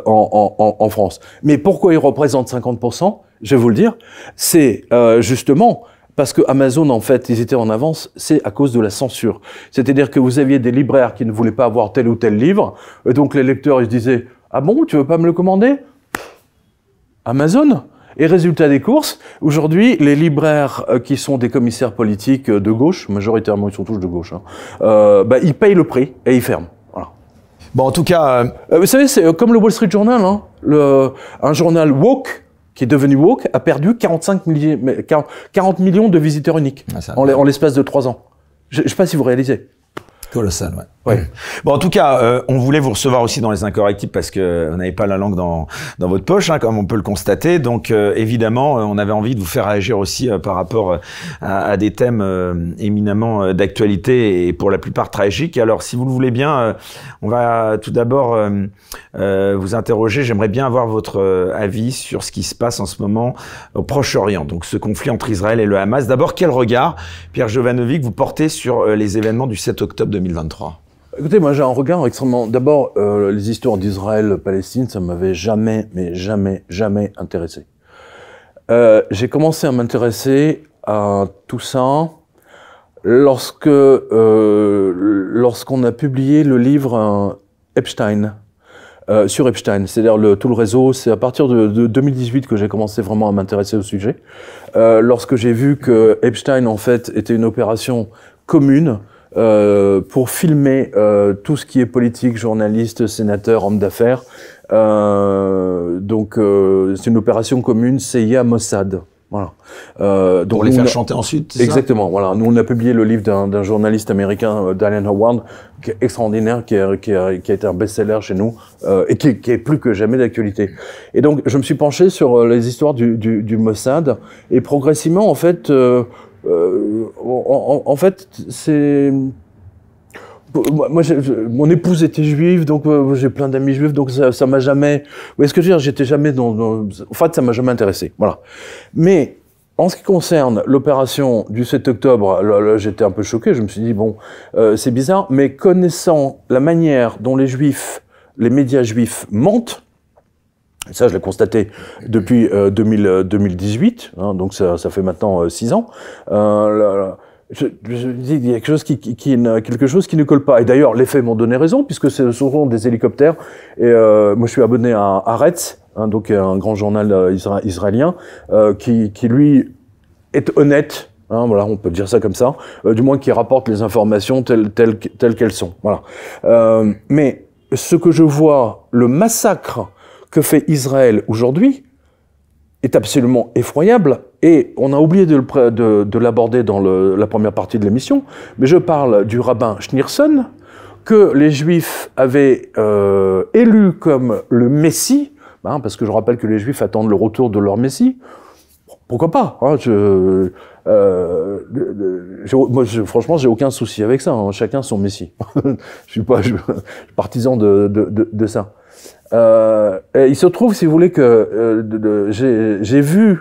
en en, France. Mais pourquoi ils représentent 50% Je vais vous le dire, c'est euh, justement parce que Amazon, en fait, ils étaient en avance, c'est à cause de la censure. C'est-à-dire que vous aviez des libraires qui ne voulaient pas avoir tel ou tel livre, et donc les lecteurs, ils se disaient « Ah bon, tu veux pas me le commander ?» Amazon et résultat des courses, aujourd'hui, les libraires euh, qui sont des commissaires politiques euh, de gauche, majoritairement ils sont tous de gauche, hein, bah, ils payent le prix et ils ferment. Bon, en tout cas... Euh, euh, vous savez, c'est euh, comme le Wall Street Journal. Hein, le, un journal woke, qui est devenu woke, a perdu 45 milliers, 40, millions de visiteurs uniques ah, en, l'espace de trois ans. Je ne sais pas si vous réalisez. Colossal, ouais. Bon, en tout cas, euh, on voulait vous recevoir aussi dans les incorrectibles parce que euh, on n'avait pas la langue dans, dans votre poche, hein, comme on peut le constater. Donc, euh, évidemment, on avait envie de vous faire réagir aussi par rapport à, à des thèmes éminemment d'actualité et pour la plupart tragiques. Alors, si vous le voulez bien, on va tout d'abord vous interroger. J'aimerais bien avoir votre avis sur ce qui se passe en ce moment au Proche-Orient. Donc, ce conflit entre Israël et le Hamas. D'abord, quel regard, Pierre Jovanovic, vous portez sur les événements du 7 octobre 2023 Écoutez, moi j'ai un regard extrêmement. D'abord, euh, les histoires d'Israël-Palestine, ça m'avait jamais, mais jamais, jamais intéressé. Euh, j'ai commencé à m'intéresser à tout ça lorsque euh, lorsqu'on a publié le livre Epstein sur Epstein, c'est-à-dire tout le réseau. C'est à partir de, 2018 que j'ai commencé vraiment à m'intéresser au sujet. lorsque j'ai vu que Epstein en fait était une opération commune euh, pour filmer euh, tout ce qui est politique, journaliste, sénateur, homme d'affaires. Euh, donc euh, c'est une opération commune CIA-Mossad. Voilà. Euh, donc Pour les faire chanter ensuite. Exactement. voilà. Nous on a publié le livre d'un journaliste américain, euh, Dalian Howard, qui est extraordinaire, qui a, qui qui a été un best-seller chez nous et qui, qui, est plus que jamais d'actualité. Et donc je me suis penché sur les histoires du, du, du Mossad et progressivement en fait. Euh, en, fait, c'est moi, mon épouse était juive, donc euh, j'ai plein d'amis juifs, donc ça, m'a jamais. Ou est ce que je veux J'étais jamais dans, En fait, ça m'a jamais intéressé. Voilà. Mais en ce qui concerne l'opération du 7 octobre, là, j'étais un peu choqué. Je me suis dit bon, euh, c'est bizarre, mais connaissant la manière dont les juifs, les médias juifs mentent, ça, je l'ai constaté depuis 2018, euh, euh, hein, donc ça, ça, fait maintenant 6 euh, ans. Euh, je, je, dis il y a quelque chose qui, qui, quelque chose qui ne colle pas. Et d'ailleurs, les faits m'ont donné raison, puisque ce sont des hélicoptères. Et euh, moi, je suis abonné à Haaretz, hein, donc un grand journal israélien, euh, qui, qui, lui est honnête. Hein, voilà, on peut dire ça comme ça. du moins, qui rapporte les informations telles, telles, telles qu'elles sont. Voilà. mais ce que je vois, le massacre que fait Israël aujourd'hui est absolument effroyable et on a oublié de, de l'aborder dans la première partie de l'émission, mais je parle du rabbin Schneerson que les Juifs avaient euh, élu comme le Messie, hein, parce que je rappelle que les Juifs attendent le retour de leur Messie. Pourquoi pas hein, euh, je, moi, franchement, j'ai aucun souci avec ça. Hein, chacun son Messie. (laughs) je suis pas partisan de, de ça. Euh, et il se trouve, si vous voulez, que euh, j'ai vu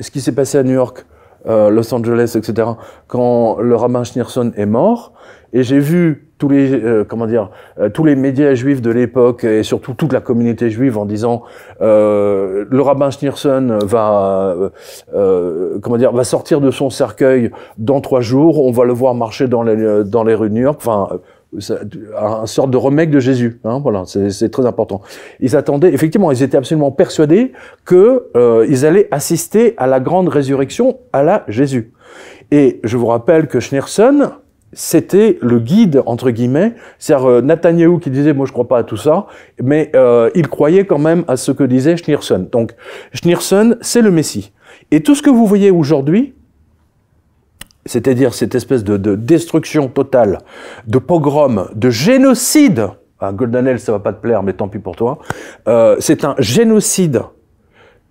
ce qui s'est passé à New York, euh, Los Angeles, etc., quand le rabbin Schneerson est mort, et j'ai vu tous les euh, comment dire tous les médias juifs de l'époque et surtout toute la communauté juive en disant le rabbin Schneerson va comment dire va sortir de son cercueil dans trois jours on va le voir marcher dans les dans les rues de New York enfin un sorte de remède de Jésus. Hein, voilà, c'est très important. Ils attendaient, effectivement, ils étaient absolument persuadés que euh, ils allaient assister à la grande résurrection à la Jésus. Et je vous rappelle que Schneerson, c'était le guide entre guillemets, c'est-à-dire euh, qui disait moi je crois pas à tout ça, mais euh, il croyait quand même à ce que disait Schneerson. Donc Schneerson, c'est le Messie. Et tout ce que vous voyez aujourd'hui, c'est-à-dire cette espèce de, destruction totale, de pogrom, de génocide, Ah, goldenel ça va pas te plaire, mais tant pis pour toi, euh, c'est un génocide.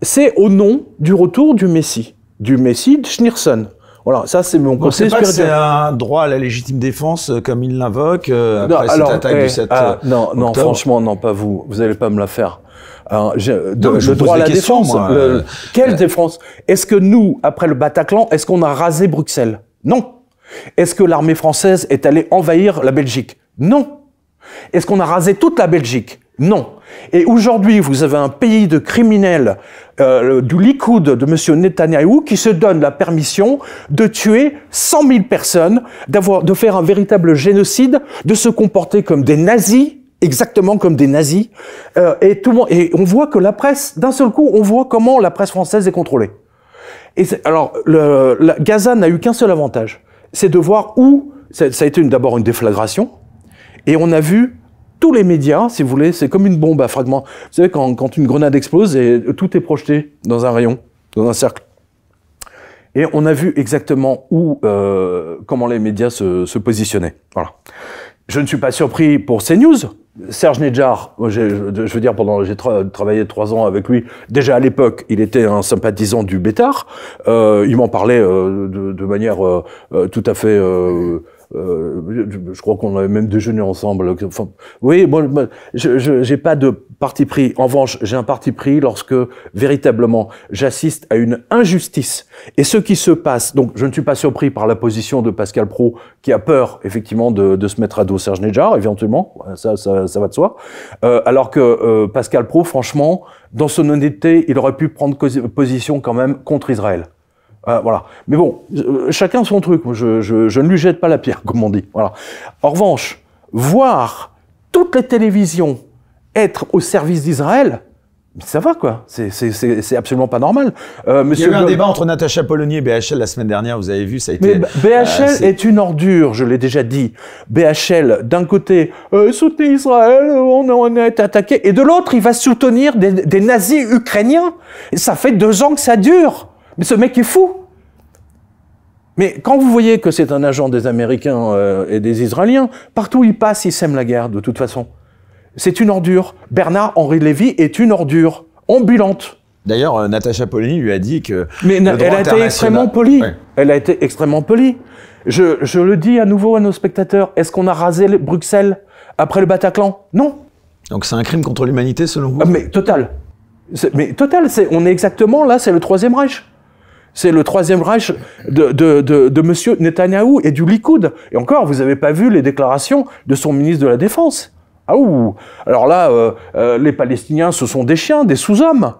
C'est au nom du retour du Messie, du Messie de Schneerson. Voilà, ça c'est mon conseil C'est un droit à la légitime défense euh, comme il l'invoque euh, après cette attaque du eh, ah, 7 Non, non, franchement, non, pas vous. Vous allez pas me la faire je, droit à la défense. Euh, quelle euh, défense Est-ce que nous, après le Bataclan, est-ce qu'on a rasé Bruxelles Non. Est-ce que l'armée française est allée envahir la Belgique Non. Est-ce qu'on a rasé toute la Belgique Non. Et aujourd'hui, vous avez un pays de criminels euh, du Likoud de M. Netanyahu qui se donne la permission de tuer 100 000 personnes, d'avoir, de faire un véritable génocide, de se comporter comme des nazis exactement comme des nazis. Euh, et tout le monde, et on voit que la presse, d'un seul coup, on voit comment la presse française est contrôlée. Et alors, le, Gaza n'a eu qu'un seul avantage, c'est de voir où ça, a été d'abord une déflagration, et on a vu tous les médias, si vous voulez, c'est comme une bombe à fragments. Vous savez, quand, quand une grenade explose, et tout est projeté dans un rayon, dans un cercle. Et on a vu exactement où, euh, comment les médias se, se positionnaient. Voilà. Je ne suis pas surpris pour CNews, Serge Nedjar, je veux dire, pendant j'ai travaillé trois ans avec lui. Déjà à l'époque, il était un sympathisant du Bétard. Euh, il m'en parlait euh, de, manière euh, tout à fait euh, je, crois qu'on avait même déjeuné ensemble. oui, bon, je n'ai pas de parti pris. En revanche, j'ai un parti pris lorsque véritablement j'assiste à une injustice. Et ce qui se passe, donc je ne suis pas surpris par la position de Pascal Pro, qui a peur effectivement de, se mettre à dos Serge Nedjar, éventuellement, ça, ça, va de soi. Euh, alors que euh, Pascal Pro, franchement, dans son honnêteté, il aurait pu prendre position quand même contre Israël. Euh, voilà. Mais bon, euh, chacun son truc. Je, je, ne lui jette pas la pierre, comme on dit. Voilà. En revanche, voir toutes les télévisions être au service d'Israël, ça va quoi, c'est absolument pas normal. monsieur Il y a eu un débat entre Natacha Polonier et BHL la semaine dernière, vous avez vu, ça a été. Mais BHL est... une ordure, je l'ai déjà dit. BHL, d'un côté, euh, soutenez Israël, on, on a été attaqué, et de l'autre, il va soutenir des, des nazis ukrainiens. ça fait deux ans que ça dure. Mais ce mec est fou. Mais quand vous voyez que c'est un agent des Américains euh, et des Israéliens, partout où il passe, il sème la guerre, de toute façon. C'est une ordure. Bernard-Henri Lévy est une ordure ambulante. D'ailleurs, Natasha euh, Natacha lui a dit que. Mais elle a été extrêmement polie. Elle a été extrêmement polie. Je, le dis à nouveau à nos spectateurs est-ce qu'on a rasé Bruxelles après le Bataclan Non. Donc c'est un crime contre l'humanité selon vous ah, Mais total. Mais total, on est exactement là, c'est le Troisième Reich. C'est le troisième Reich de, de, Monsieur Netanyahou et du Likoud. Et encore, vous n'avez pas vu les déclarations de son ministre de la Défense. Ah Alors là, euh, euh, les Palestiniens, ce sont des chiens, des sous-hommes.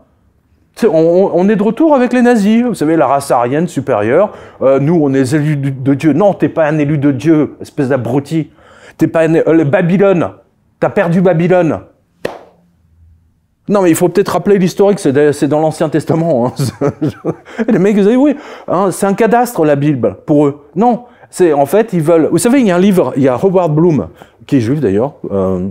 On, est de retour avec les nazis, vous savez, la race aryenne supérieure. Euh, nous, on est élus de Dieu. Non, t'es pas un élu de Dieu, espèce d'abruti. T'es pas un... Babylone, t'as perdu Babylone. Non, mais il faut peut-être rappeler l'historique, c'est dans l'Ancien Testament. Hein. (laughs) les mecs, vous oui, hein, c'est un cadastre, la Bible, pour eux. Non, c'est en fait, ils veulent... Vous savez, il y a un livre, il y a Robert Bloom, qui est juif d'ailleurs, euh,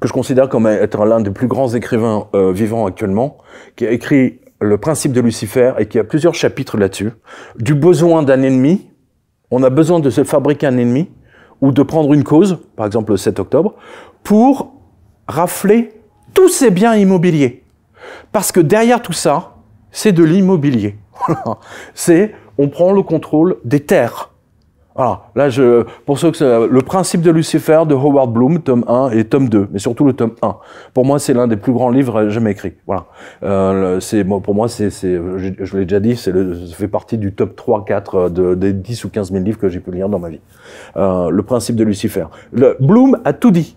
que je considère comme être l'un des plus grands écrivains euh, vivants actuellement, qui a écrit Le principe de Lucifer et qui a plusieurs chapitres là-dessus, du besoin d'un ennemi, on a besoin de se fabriquer un ennemi, ou de prendre une cause, par exemple le 7 octobre, pour rafler tous ces biens immobiliers. Parce que derrière tout ça, c'est de l'immobilier. (laughs) c'est on prend le contrôle des terres. Voilà, là, je, pour ceux que le principe de Lucifer de Howard Bloom, tome 1 et tome 2, mais surtout le tome 1. Pour moi, c'est l'un des plus grands livres jamais écrits. Voilà, euh, c'est pour moi, c'est, je, l'ai déjà dit, c'est ça fait partie du top 3, 4 euh, des 10 ou 15 000 livres que j'ai pu lire dans ma vie. Euh, le principe de Lucifer. Le, Bloom a tout dit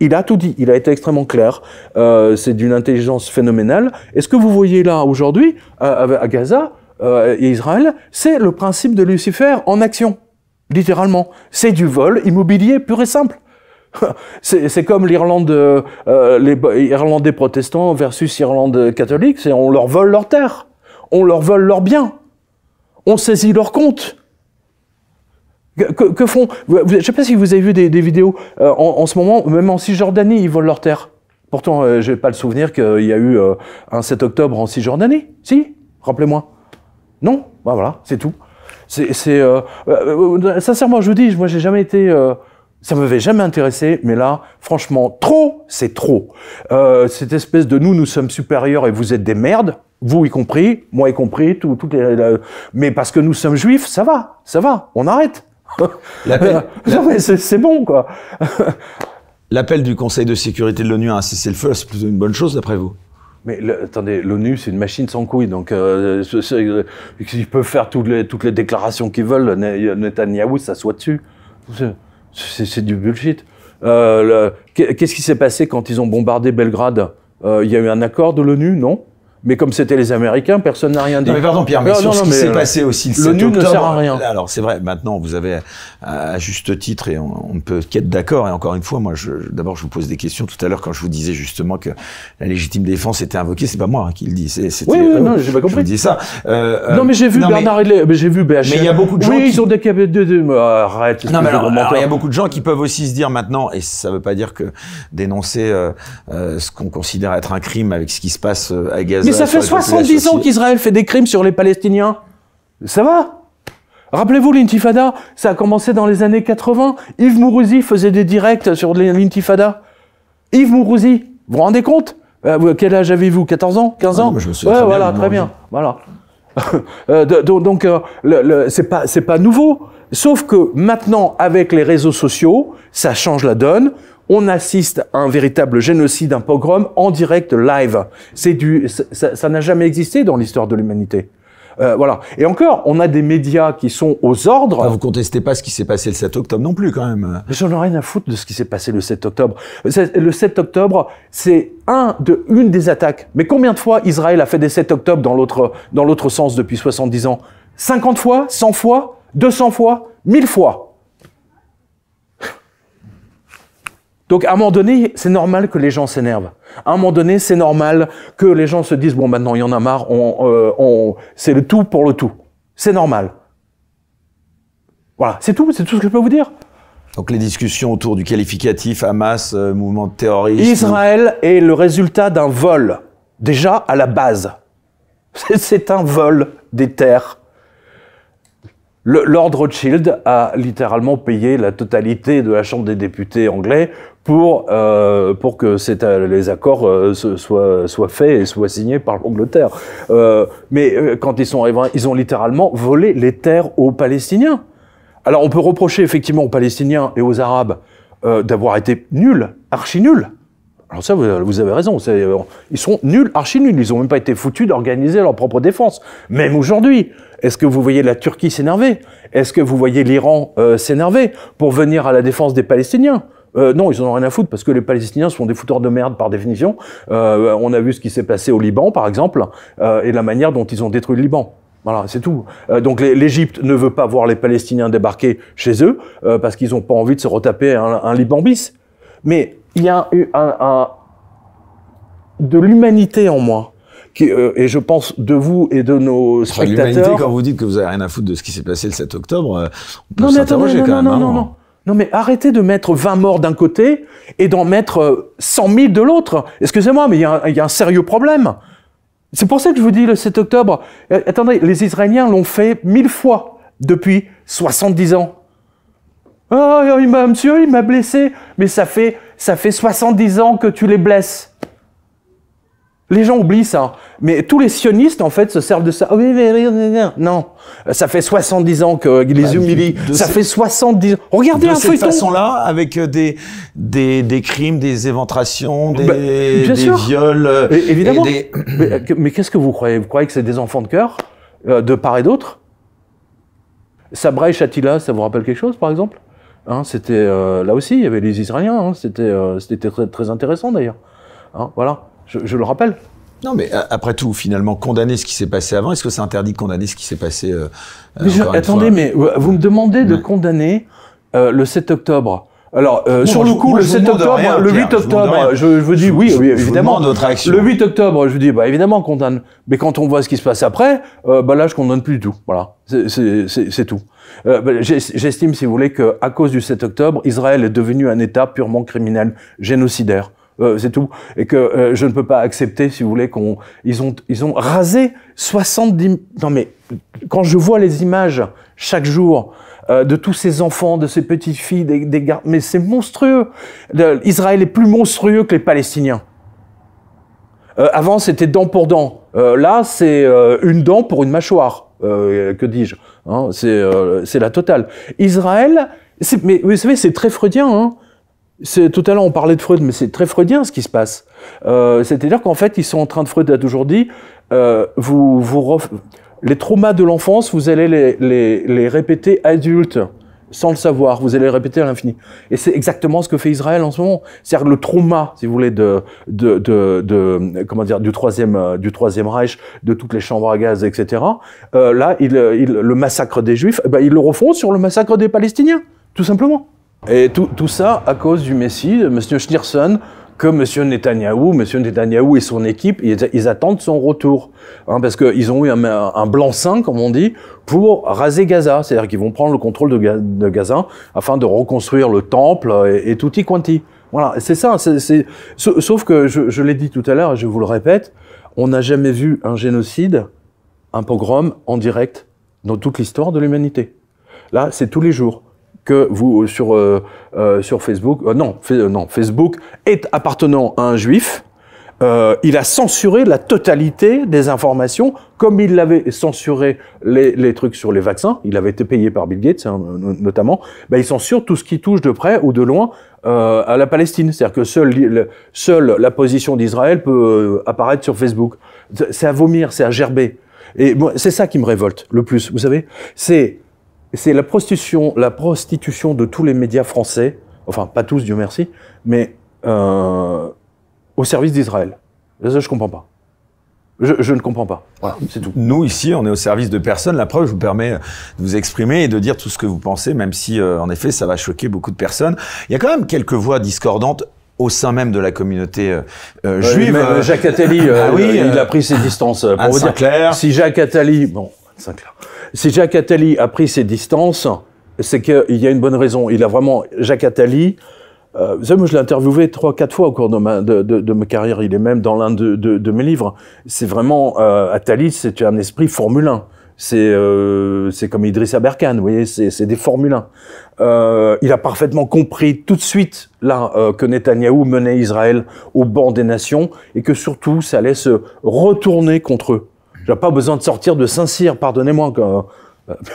il a tout dit, il a été extrêmement clair. Euh, c'est d'une intelligence phénoménale. Et ce que vous voyez là aujourd'hui euh, à Gaza euh, et Israël, c'est le principe de Lucifer en action, littéralement. C'est du vol immobilier pur et simple. (laughs) c'est comme l'Irlande, les Irlandais protestants versus Irlande catholique, c'est on leur vole leurs terres, on leur vole leurs biens, on saisit leurs comptes. Que, que font Je ne sais pas si vous avez vu des, vidéos euh, en, ce moment, même en Cisjordanie, ils volent leur terre. Pourtant, euh, je n'ai pas le souvenir qu'il y a eu euh, un 7 octobre en Cisjordanie. Si Rappelez-moi. Non bah, Voilà, c'est tout. C'est, sincèrement, je vous dis, moi, j'ai jamais été. Ça m'avait jamais intéressé, mais là, franchement, trop, c'est trop. cette espèce de nous, nous sommes supérieurs et vous êtes des merdes, vous y compris, moi y compris, tout, les, mais parce que nous sommes juifs, ça va, ça va, on arrête. (laughs) c'est bon, quoi. (laughs) L'appel du Conseil de sécurité de l'ONU à un cessez-le-feu, c'est plutôt une bonne chose, d'après vous mais attendez, l'ONU, c'est une machine sans couilles, donc euh, euh ils peuvent faire toutes les, toutes les déclarations qu'ils veulent. ça soit dessus. C'est du bullshit. Euh, qu'est-ce qui s'est passé quand ils ont bombardé Belgrade euh, Il y a eu un accord de l'ONU, non mais comme c'était les Américains, personne n'a rien dit. Non, mais pardon Pierre, mais ah, sur ce qui s'est euh, passé aussi le 7 octobre... ne sert à rien. Alors c'est vrai, maintenant vous avez à juste titre, et on, ne peut qu'être d'accord, et encore une fois, moi je, d'abord je vous pose des questions tout à l'heure quand je vous disais justement que la légitime défense était invoquée, c'est pas moi hein, qui le dis, c'est... Oui, oui, non, j'ai pas compris. Je dis ça. Euh, euh, non mais j'ai vu Bernard mais, mais j'ai vu Mais il y a beaucoup de gens Oui, qui... ils ont des de... Arrête, Non mais alors, il y a beaucoup de gens qui peuvent aussi se dire maintenant, et ça veut pas dire que dénoncer ce qu'on considère être un crime avec ce qui se passe à Gaza mais ça fait 70 ans qu'Israël fait des crimes sur les Palestiniens. Ça va Rappelez-vous l'intifada, ça a commencé dans les années 80. Yves Mourouzi faisait des directs sur l'intifada. Yves Mourouzi, vous vous rendez compte euh, Quel âge avez-vous 14 ans 15 ah, ans je Ouais, voilà, très bien. Voilà. donc, c'est pas nouveau. Sauf que maintenant, avec les réseaux sociaux, ça change la donne on assiste à un véritable génocide, un pogrom en direct live. C'est du, ça n'a jamais existé dans l'histoire de l'humanité. Euh, voilà. Et encore, on a des médias qui sont aux ordres. Ah, vous contestez pas ce qui s'est passé le 7 octobre non plus, quand même. J'en ai rien à foutre de ce qui s'est passé le 7 octobre. Le 7 octobre, c'est un de, une des attaques. Mais combien de fois Israël a fait des 7 octobre dans l'autre, dans l'autre sens depuis 70 ans? 50 fois? 100 fois? 200 fois? 1000 fois? Donc à un moment donné, c'est normal que les gens s'énervent. À un moment donné, c'est normal que les gens se disent bon maintenant il y en a marre, on, euh, c'est le tout pour le tout. C'est normal. Voilà, c'est tout, c'est tout ce que je peux vous dire. Donc les discussions autour du qualificatif Hamas, euh, mouvement mouvement terroriste. Israël est le résultat d'un vol déjà à la base. (laughs) C'est un vol des terres le, Lord Rothschild a littéralement payé la totalité de la Chambre des députés anglais pour, euh, pour que euh, les accords euh, soient, soient faits et soient signés par l'Angleterre. mais quand ils sont arrivés, ils ont littéralement volé les terres aux Palestiniens. Alors on peut reprocher effectivement aux Palestiniens et aux Arabes d'avoir été nuls, archi nuls. Alors ça, vous avez raison. Euh, ils sont nuls, archi nuls. Ils n'ont même pas été foutus d'organiser leur propre défense. Même aujourd'hui. Est-ce que vous voyez la Turquie s'énerver Est-ce que vous voyez l'Iran euh, s'énerver pour venir à la défense des Palestiniens euh, non, ils n'en ont rien à foutre parce que les Palestiniens sont des fouteurs de merde par définition. on a vu ce qui s'est passé au Liban, par exemple, et la manière dont ils ont détruit le Liban. Voilà, c'est tout. donc l'Égypte ne veut pas voir les Palestiniens débarquer chez eux parce qu'ils n'ont pas envie de se retaper un, un Liban bis. Mais il y a eu de l'humanité en moi. Euh, et je pense de vous et de nos spectateurs. L'humanité, quand vous dites que vous avez rien à foutre de ce qui s'est passé le 7 octobre, euh, on peut s'interroger quand non, même. Hein. Non, mais arrêtez de mettre 20 morts d'un côté et d'en mettre 100 euh, 000 de l'autre. Excusez-moi, mais il y, a un sérieux problème. C'est pour ça que je vous dis le 7 octobre. attendez, les Israéliens l'ont fait mille fois depuis 70 ans. Ah, oh, il monsieur, il m'a blessé. Mais ça fait ça fait 70 ans que tu les blesses. Les gens oublient ça. Mais tous les sionistes, en fait, se servent de ça. Ah oui, Non. Ça fait 70 ans qu'ils les bah, humilient. Ça fait 70 ans. Regardez de cette façon-là, avec euh, des, des, des, crimes, des éventrations, des, bah, viols. Euh, évidemment. Euh, mais, qu'est-ce que vous croyez Vous croyez que c'est des enfants de cœur, de part et d'autre Sabra et Shatila, ça vous rappelle quelque chose, par exemple Hein, c'était euh, là aussi, il y avait les Israéliens. Hein, c'était euh, c'était très, intéressant d'ailleurs. Hein, voilà, je, le rappelle. Non, mais euh, après tout, finalement, condamner ce qui s'est passé avant, est-ce que c'est interdit de condamner ce qui s'est passé Attendez, mais vous me demandez de condamner le 7 octobre. Alors, sur le coup, le 7 octobre, le 8 octobre, je, vous, dis oui, oui, évidemment. le 8 octobre, je vous dis, bah évidemment condamne. Mais quand on voit ce qui se passe après, bah là, je condamne plus du tout. Voilà, c'est tout. Euh, ben, j'estime, si vous voulez, qu'à cause du 7 octobre, Israël est devenu un État purement criminel, génocidaire. Euh, c'est tout. Et que euh, je ne peux pas accepter, si vous voulez, qu'on ils ont ils ont rasé 70. Non mais quand je vois les images chaque jour de tous ces enfants, de ces petites filles, des, gar... mais c'est monstrueux. Israël est plus monstrueux que les Palestiniens. avant c'était dent pour dent. là c'est une dent pour une mâchoire. que dis-je Hein, euh, c'est la totale. Israël, mais vous savez, c'est très freudien. Hein. Tout à l'heure, on parlait de Freud, mais c'est très freudien ce qui se passe. Euh, c'est-à-dire qu'en fait, ils sont en train de Freud à toujours euh, vous, les traumas de l'enfance, vous allez les, les répéter adultes sans le savoir, vous allez le répéter à l'infini. Et c'est exactement ce que fait Israël en ce moment. C'est-à-dire le trauma, si vous voulez, de, de, comment dire, du troisième, euh, du troisième Reich, de toutes les chambres à gaz, etc. Euh, là, euh, le massacre des Juifs, eh ben, ils le refont sur le massacre des Palestiniens, tout simplement. Et tout, tout ça à cause du Messie, de M. Schneerson, que M. Netanyahou, M. Netanyahou et son équipe, ils, attendent son retour. Hein, parce qu'ils ont eu un, blanc-seing, comme on dit, pour raser Gaza. C'est-à-dire qu'ils vont prendre le contrôle de, Gaza afin de reconstruire le temple et, tout y quanti. Voilà, c'est ça. Sauf que, je, je l'ai dit tout à l'heure et je vous le répète, on n'a jamais vu un génocide, un pogrom en direct dans toute l'histoire de l'humanité. Là, c'est tous les jours que vous euh, sur euh, euh, sur Facebook. non, non, Facebook est appartenant à un juif. il a censuré la totalité des informations, comme il l'avait censuré les, trucs sur les vaccins. Il avait été payé par Bill Gates, hein, notamment. Ben, il censure tout ce qui touche de près ou de loin à la Palestine. C'est-à-dire que seule, la position d'Israël peut apparaître sur Facebook. C'est à vomir, c'est à gerber. Et moi c'est ça qui me révolte le plus, vous savez. C'est c'est la prostitution, la prostitution de tous les médias français, enfin pas tous, Dieu merci, mais euh, au service d'Israël. Je je comprends pas. Je, ne comprends pas. Voilà, c'est tout. Nous, ici, on est au service de personne. La preuve, je vous permets de vous exprimer et de dire tout ce que vous pensez, même si, euh, en effet, ça va choquer beaucoup de personnes. Il y a quand même quelques voix discordantes au sein même de la communauté euh, juive. Jacques Attali, (laughs) ah oui, il a pris ses distances. Pour vous dire, Sinclair. si Jacques Attali... Bon, Sinclair... Si Jacques Attali a pris ses distances, c'est qu'il y a une bonne raison. Il a vraiment. Jacques Attali. Euh, vous savez, moi, je l'ai interviewé trois, quatre fois au cours de ma, carrière. Il est même dans l'un de, mes livres. C'est vraiment. Euh, Attali, c'est un esprit Formule 1. Euh, c'est comme Idrissa Berkane, vous voyez, c'est des Formule 1. il a parfaitement compris tout de suite, là, que Netanyahou menait Israël au banc des nations et que surtout, ça allait se retourner contre eux. J'ai pas besoin de sortir de Saint-Cyr, pardonnez-moi, quand,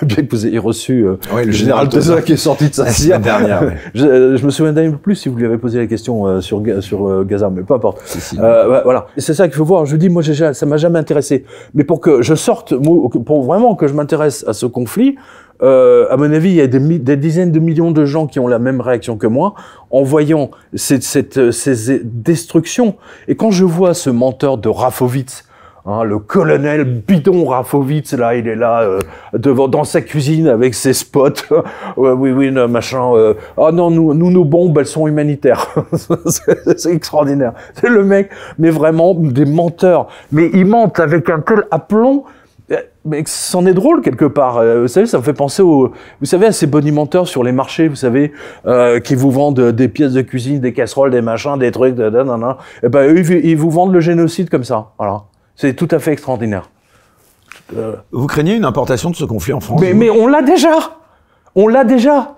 bien que vous euh, (laughs) ayez reçu euh, ah le général Tosa qui est sorti de Saint-Cyr. dernière. (laughs) Euh, je, me souviens d'un peu plus si vous lui avez posé la question sur sur Gaza, mais peu importe. voilà, c'est ça qu'il faut voir. Je dis, moi, ça m'a jamais intéressé. Mais pour que je sorte, pour vraiment que je m'intéresse à ce conflit, euh, à mon avis, il y a des, des, dizaines de millions de gens qui ont la même réaction que moi en voyant cette, cette, ces destructions. Et quand je vois ce menteur de Rafovitz Hein, le colonel bidon Rafovitz, là, il est là euh, devant dans sa cuisine avec ses spots. (laughs) oui, oui, machin. Euh, ah non, nous, nous, nos bombes, elles sont humanitaires. (laughs) c'est extraordinaire. C'est le mec, mais vraiment des menteurs. Mais il mentent avec un à aplomb. Euh, mais c'en est drôle quelque part. Euh, vous savez, ça me fait penser au, vous savez, à ces bonimenteurs sur les marchés, vous savez, qui vous vendent des pièces de cuisine, des casseroles, des machins, des trucs, da, Et eh ben ils vous vendent le génocide comme ça. Voilà. C'est tout à fait extraordinaire. Euh, vous craignez une importation de ce conflit en France Mais, on l'a déjà On l'a déjà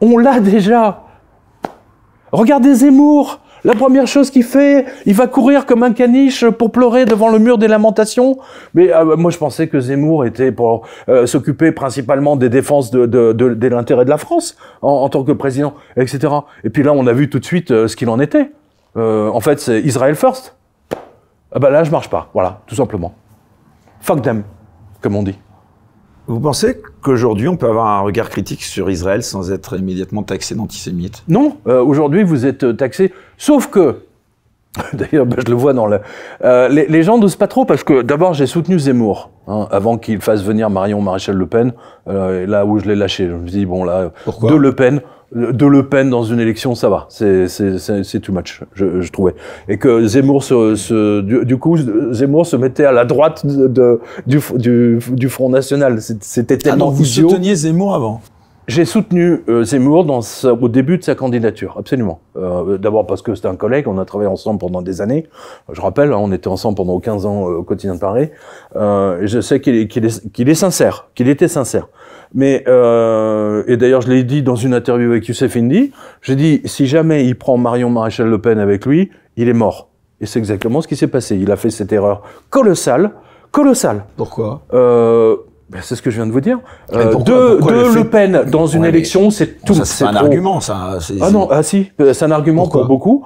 On l'a déjà Regardez Zemmour la première chose qu'il fait, il va courir comme un caniche pour pleurer devant le mur des lamentations. Mais euh, moi, je pensais que Zemmour était pour euh, s'occuper principalement des défenses de, l'intérêt de la France en, tant que président, etc. Et puis là, on a vu tout de suite ce qu'il en était. en fait, c'est Israël First ah ben là, je marche pas. Voilà, tout simplement. Fuck them, comme on dit. Vous pensez qu'aujourd'hui, on peut avoir un regard critique sur Israël sans être immédiatement taxé d'antisémite Non, euh, aujourd'hui, vous êtes euh, taxé, sauf que, (laughs) d'ailleurs, bah, je le vois dans le... Euh, les, gens n'osent pas trop, parce que d'abord, j'ai soutenu Zemmour, hein, avant qu'il fasse venir Marion Maréchal Le Pen, là où je l'ai lâché. Je me suis dit, bon là, de Le Pen, de Le Pen dans une élection, ça va, c'est too much, je, je, trouvais. Et que Zemmour, se, du, coup, Zemmour se mettait à la droite de, du, du, Front National. C'était ah tellement ah non, vous souteniez Zemmour avant j'ai soutenu euh, Zemmour dans au début de sa candidature, absolument. Euh, d'abord parce que c'était un collègue, on a travaillé ensemble pendant des années. Je rappelle, hein, on était ensemble pendant 15 ans euh, au quotidien de Paris. je sais qu'il est, sincère, qu'il était sincère. Mais, euh, et d'ailleurs, je l'ai dit dans une interview avec Youssef Indy, j'ai dit, si jamais il prend Marion Maréchal Le Pen avec lui, il est mort. Et c'est exactement ce qui s'est passé. Il a fait cette erreur colossale, colossale. Pourquoi euh, ben, c'est ce que je viens de vous dire. Euh, de, Le Pen dans une élection, c'est tout. C'est un argument, ça. Ah non, ah si, euh, c'est un argument pour beaucoup.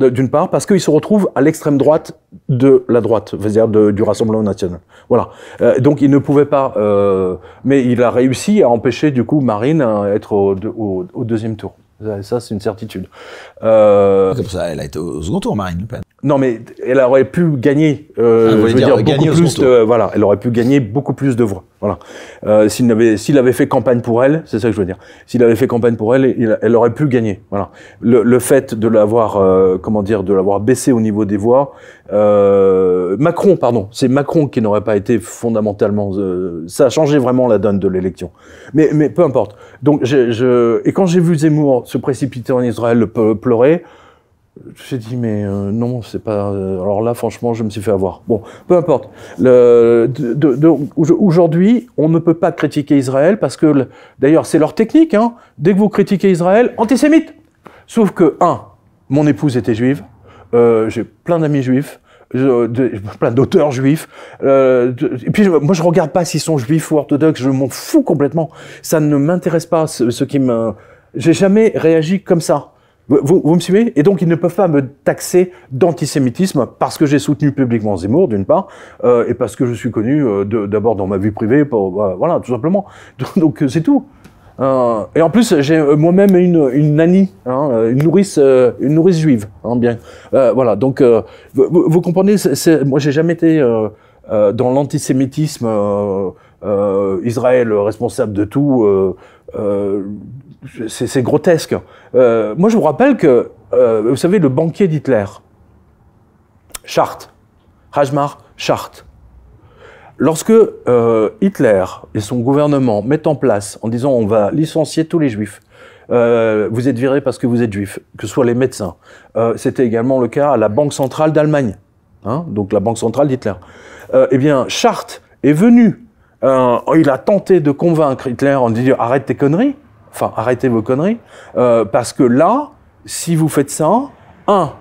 D'une part, parce qu'il se retrouve à l'extrême droite de la droite, c'est-à-dire du Rassemblement national. Voilà. Euh, donc il ne pouvait pas, euh, mais il a réussi à empêcher du coup Marine d'être être au, deuxième tour. Ça, c'est une certitude. Comme ça, elle a été au second tour, Marine Le Pen. Non, mais elle aurait pu gagner, euh, ah, je veux dire, euh, beaucoup plus de, voilà, elle aurait pu gagner beaucoup plus de voix. Voilà. Euh, s'il avait, s'il avait fait campagne pour elle, c'est ça que je veux dire. S'il avait fait campagne pour elle, elle aurait pu gagner. Voilà. Le, fait de l'avoir, euh, comment dire, de l'avoir baissé au niveau des voix. Macron, pardon, c'est Macron qui n'aurait pas été fondamentalement. ça a changé vraiment la donne de l'élection. Mais, mais peu importe. Donc, je, je et quand j'ai vu Zemmour se précipiter en Israël, pleurer. J'ai dit, mais euh, non, c'est pas. Euh, alors là, franchement, je me suis fait avoir. Bon, peu importe. Aujourd'hui, on ne peut pas critiquer Israël parce que, d'ailleurs, c'est leur technique. Hein, dès que vous critiquez Israël, antisémite. Sauf que, un, mon épouse était juive. Euh, j'ai plein d'amis juifs. plein d'auteurs juifs. et puis moi je regarde pas s'ils sont juifs ou orthodoxes, je m'en fous complètement. Ça ne m'intéresse pas ce qui me. J'ai jamais réagi comme ça. Vous, me suivez Et donc ils ne peuvent pas me taxer d'antisémitisme parce que j'ai soutenu publiquement Zemmour, d'une part, euh, et parce que je suis connu euh, d'abord dans ma vie privée, euh, voilà, tout simplement. (laughs) Donc c'est tout. et en plus, j'ai moi-même une, une nanny, hein, une nourrice, une nourrice juive, hein, bien. voilà, donc vous, comprenez, moi j'ai jamais été dans l'antisémitisme. Israël responsable de tout c'est grotesque. Euh, moi, je vous rappelle que, euh, vous savez, le banquier d'Hitler, Schart, Rajmar Schart, lorsque euh, Hitler et son gouvernement mettent en place, en disant on va licencier tous les juifs, vous êtes virés parce que vous êtes juifs, que ce soit les médecins, c'était également le cas à la Banque centrale d'Allemagne, hein, donc la Banque centrale d'Hitler, eh bien, Schart est venu. il a tenté de convaincre Hitler en disant arrête tes conneries, Enfin, arrêtez vos conneries. Euh, parce que là, si vous faites ça, un,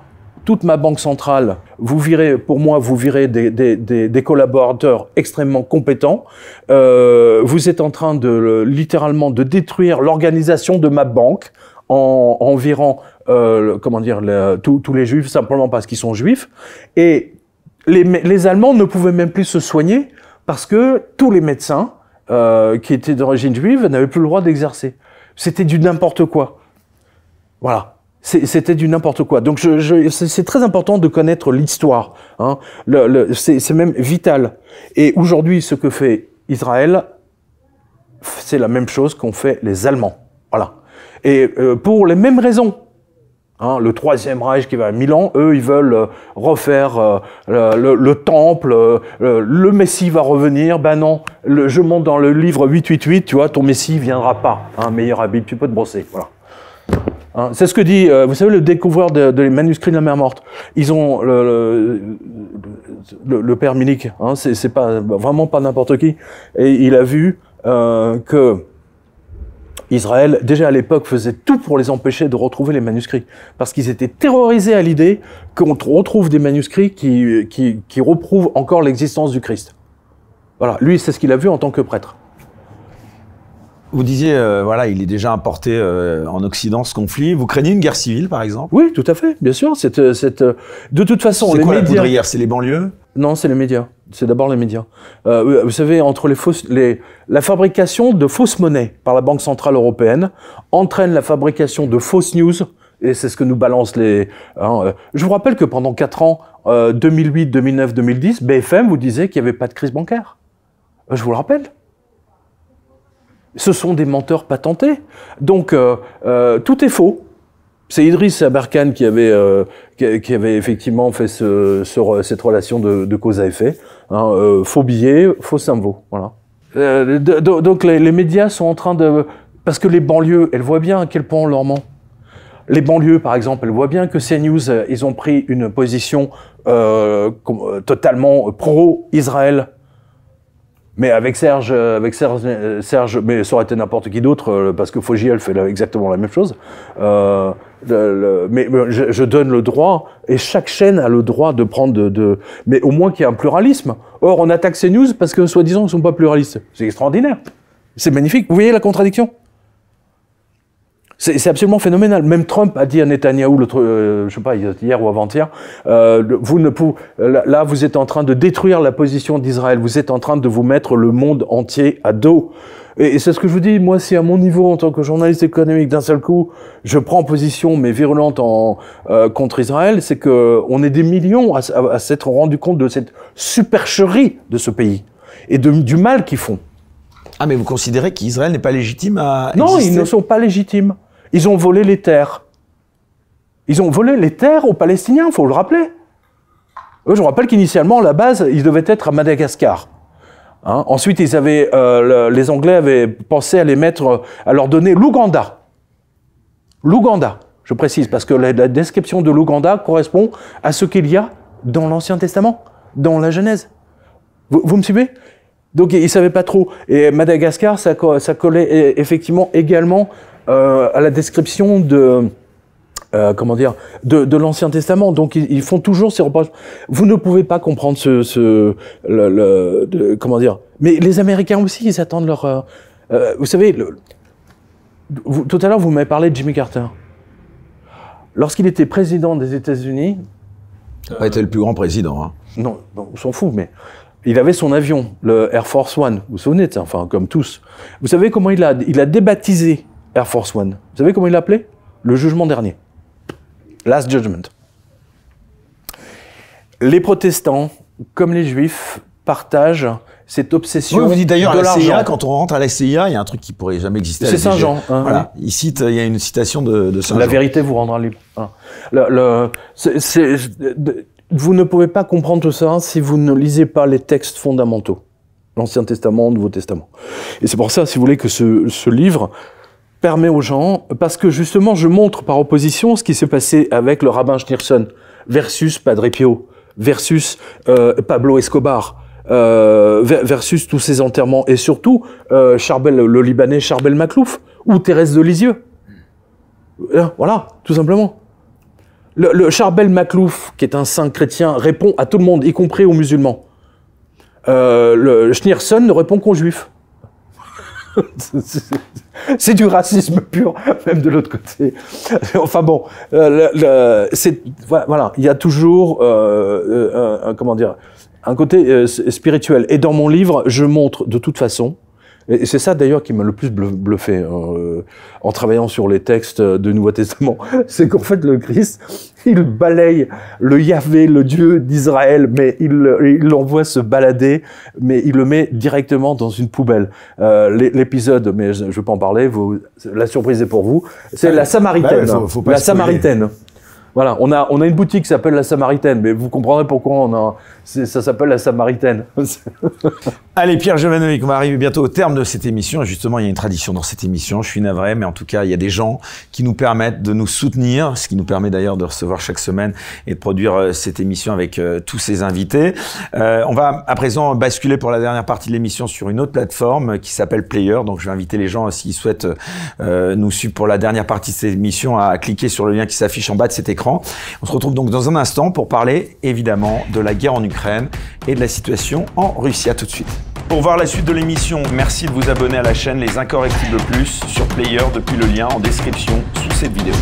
toute ma banque centrale, vous virez, pour moi, vous virez des, collaborateurs extrêmement compétents. Euh, vous êtes en train de littéralement de détruire l'organisation de ma banque en, virant, euh, comment dire, tous les juifs simplement parce qu'ils sont juifs. Et les, Allemands ne pouvaient même plus se soigner parce que tous les médecins qui étaient d'origine juive n'avaient plus le droit d'exercer. C'était du n'importe quoi. Voilà. C'était du n'importe quoi. Donc je, c'est très important de connaître l'histoire. Hein. c'est même vital. Et aujourd'hui, ce que fait Israël, c'est la même chose qu'ont fait les Allemands. Voilà. Et euh, pour les mêmes raisons. Hein, le troisième Reich qui va à Milan, eux, ils veulent euh, refaire euh, le, temple, euh, le Messie va revenir, ben non, le, je monte dans le livre 888, tu vois, ton Messie viendra pas, un hein, meilleur habit, tu peux te brosser, voilà. Hein, c'est ce que dit, vous savez, le découvreur des manuscrits de la mer morte. Ils ont le, le père Milik, c'est, pas, vraiment pas n'importe qui, et il a vu que Israël, déjà à l'époque, faisait tout pour les empêcher de retrouver les manuscrits, parce qu'ils étaient terrorisés à l'idée qu'on retrouve des manuscrits qui, qui, reprouvent encore l'existence du Christ. Voilà, lui, c'est ce qu'il a vu en tant que prêtre. Vous disiez, euh, voilà, il est déjà importé euh, en Occident ce conflit. Vous craignez une guerre civile, par exemple Oui, tout à fait, bien sûr. C'est euh, cette... De toute façon, les quoi, médias. C'est C'est les banlieues Non, c'est les médias. C'est d'abord les médias. vous savez, entre les fausses, les... la fabrication de fausses monnaies par la Banque centrale européenne entraîne la fabrication de fausses news. Et c'est ce que nous balancent les. Hein, je vous rappelle que pendant 4 ans, 2008, 2009, 2010, BFM vous disait qu'il n'y avait pas de crise bancaire. Je vous le rappelle ce sont des menteurs patentés. Donc euh, euh, tout est faux. C'est Idriss Abarkan qui avait euh, qui, avait effectivement fait ce, ce, cette relation de, cause à effet. Hein, faux billets, faux symbole. Voilà. donc les, médias sont en train de parce que les banlieues, elles voient bien à quel point on leur ment. Les banlieues, par exemple, elles voient bien que CNews, ils ont pris une position totalement pro-Israël mais avec Serge, euh, avec Serge, euh, Serge, mais ça aurait été n'importe qui d'autre, euh, parce que Fogiel fait exactement la même chose. mais je, donne le droit, et chaque chaîne a le droit de prendre de, mais au moins qu'il y ait un pluralisme. Or, on attaque ces news parce que soi-disant, ils sont pas pluralistes. C'est extraordinaire. C'est magnifique. Vous voyez la contradiction c'est absolument phénoménal. Même Trump a dit à Netanyahou, l'autre, euh, je sais pas, hier ou avant-hier, euh, vous ne pouvez, euh, là, vous êtes en train de détruire la position d'Israël. Vous êtes en train de vous mettre le monde entier à dos. Et, c'est ce que je vous dis. Moi, si à mon niveau, en tant que journaliste économique, d'un seul coup, je prends position mais virulente en, euh, contre Israël, c'est que on est des millions à, s'être rendu compte de cette supercherie de ce pays et de, du mal qu'ils font. Ah, mais vous considérez qu'Israël n'est pas légitime à. Non, ils ne sont pas légitimes. Ils ont volé les terres. Ils ont volé les terres aux Palestiniens, il faut le rappeler. je vous rappelle qu'initialement, la base, ils devaient être à Madagascar. Hein? Ensuite, ils avaient, euh, les Anglais avaient pensé à les mettre, euh, à leur donner l'Ouganda. L'Ouganda, je précise, parce que la, description de l'Ouganda correspond à ce qu'il y a dans l'Ancien Testament, dans la Genèse. Vous, me suivez Donc, ils ne savaient pas trop. Et Madagascar, ça, ça collait euh, effectivement également euh, à la description de euh, comment dire de, l'Ancien Testament. Donc ils, font toujours ces reproches. Vous ne pouvez pas comprendre ce, comment dire. Mais les Américains aussi, ils attendent leur. Euh, vous savez, le, tout à l'heure vous m'avez parlé de Jimmy Carter. Lorsqu'il était président des États-Unis. Il pas était le plus grand président. Hein. Non, on s'en fout, mais il avait son avion, le Air Force One. Vous vous souvenez Enfin, comme tous. Vous savez comment il a, il a débaptisé Air Force One. Vous savez comment il l'appelait Le jugement dernier. Last Judgment. Les protestants, comme les juifs, partagent cette obsession. vous dites d'ailleurs à la CIA, quand on rentre à la CIA, il y a un truc qui pourrait jamais exister. C'est Saint-Jean. Hein. voilà. Il cite, il y a une citation de, Saint-Jean. La vérité vous rendra libre. Hein. vous ne pouvez pas comprendre tout ça si vous ne lisez pas les textes fondamentaux. L'Ancien Testament, Nouveau Testament. Et c'est pour ça, si vous voulez, que ce livre, permet aux gens, parce que justement, je montre par opposition ce qui s'est passé avec le rabbin Schneerson versus Padre Pio, versus euh, Pablo Escobar. Euh, versus tous ces enterrements et surtout euh, Charbel, le Libanais Charbel Maclouf ou Thérèse de Lisieux. Voilà, tout simplement. Le, Charbel Maclouf, qui est un saint chrétien, répond à tout le monde, y compris aux musulmans. le Schneerson ne répond qu'aux juifs. (laughs) c'est du racisme pur, même de l'autre côté. enfin bon, euh, voilà, il y a toujours, euh, euh, comment dire, un côté spirituel. Et dans mon livre, je montre de toute façon et c'est ça d'ailleurs qui m'a le plus bluffé hein, euh, en travaillant sur les textes euh, de Nouveau Testament. (laughs) C'est qu'en fait le Christ, il balaye le Yahvé, le Dieu d'Israël, mais il euh, l'envoie se balader, mais il le met directement dans une poubelle. Euh, L'épisode, mais je ne vais pas en parler, vous, la surprise est pour vous, c'est la Samaritaine. la Samaritaine. Voilà, on a, on a une boutique qui s'appelle La Samaritaine, mais vous comprendrez pourquoi on a ça s'appelle la Samaritaine. (laughs) Allez, Pierre Jovanovic, on va arriver bientôt au terme de cette émission. justement, il y a une tradition dans cette émission. Je suis navré, mais en tout cas, il y a des gens qui nous permettent de nous soutenir, ce qui nous permet d'ailleurs de recevoir chaque semaine et de produire euh, cette émission avec euh, tous ces invités. Euh, on va à présent basculer pour la dernière partie de l'émission sur une autre plateforme qui s'appelle Player. Donc, je vais inviter les gens, s'ils souhaitent nous suivre pour la dernière partie de cette émission, à cliquer sur le lien qui s'affiche en bas de cet écran. On se retrouve donc dans un instant pour parler évidemment de la guerre en Ukraine et de la situation en Russie. À tout de suite. Pour voir la suite de l'émission, merci de vous abonner à la chaîne Les Incorrectibles Plus sur Player depuis le lien en description sous cette vidéo.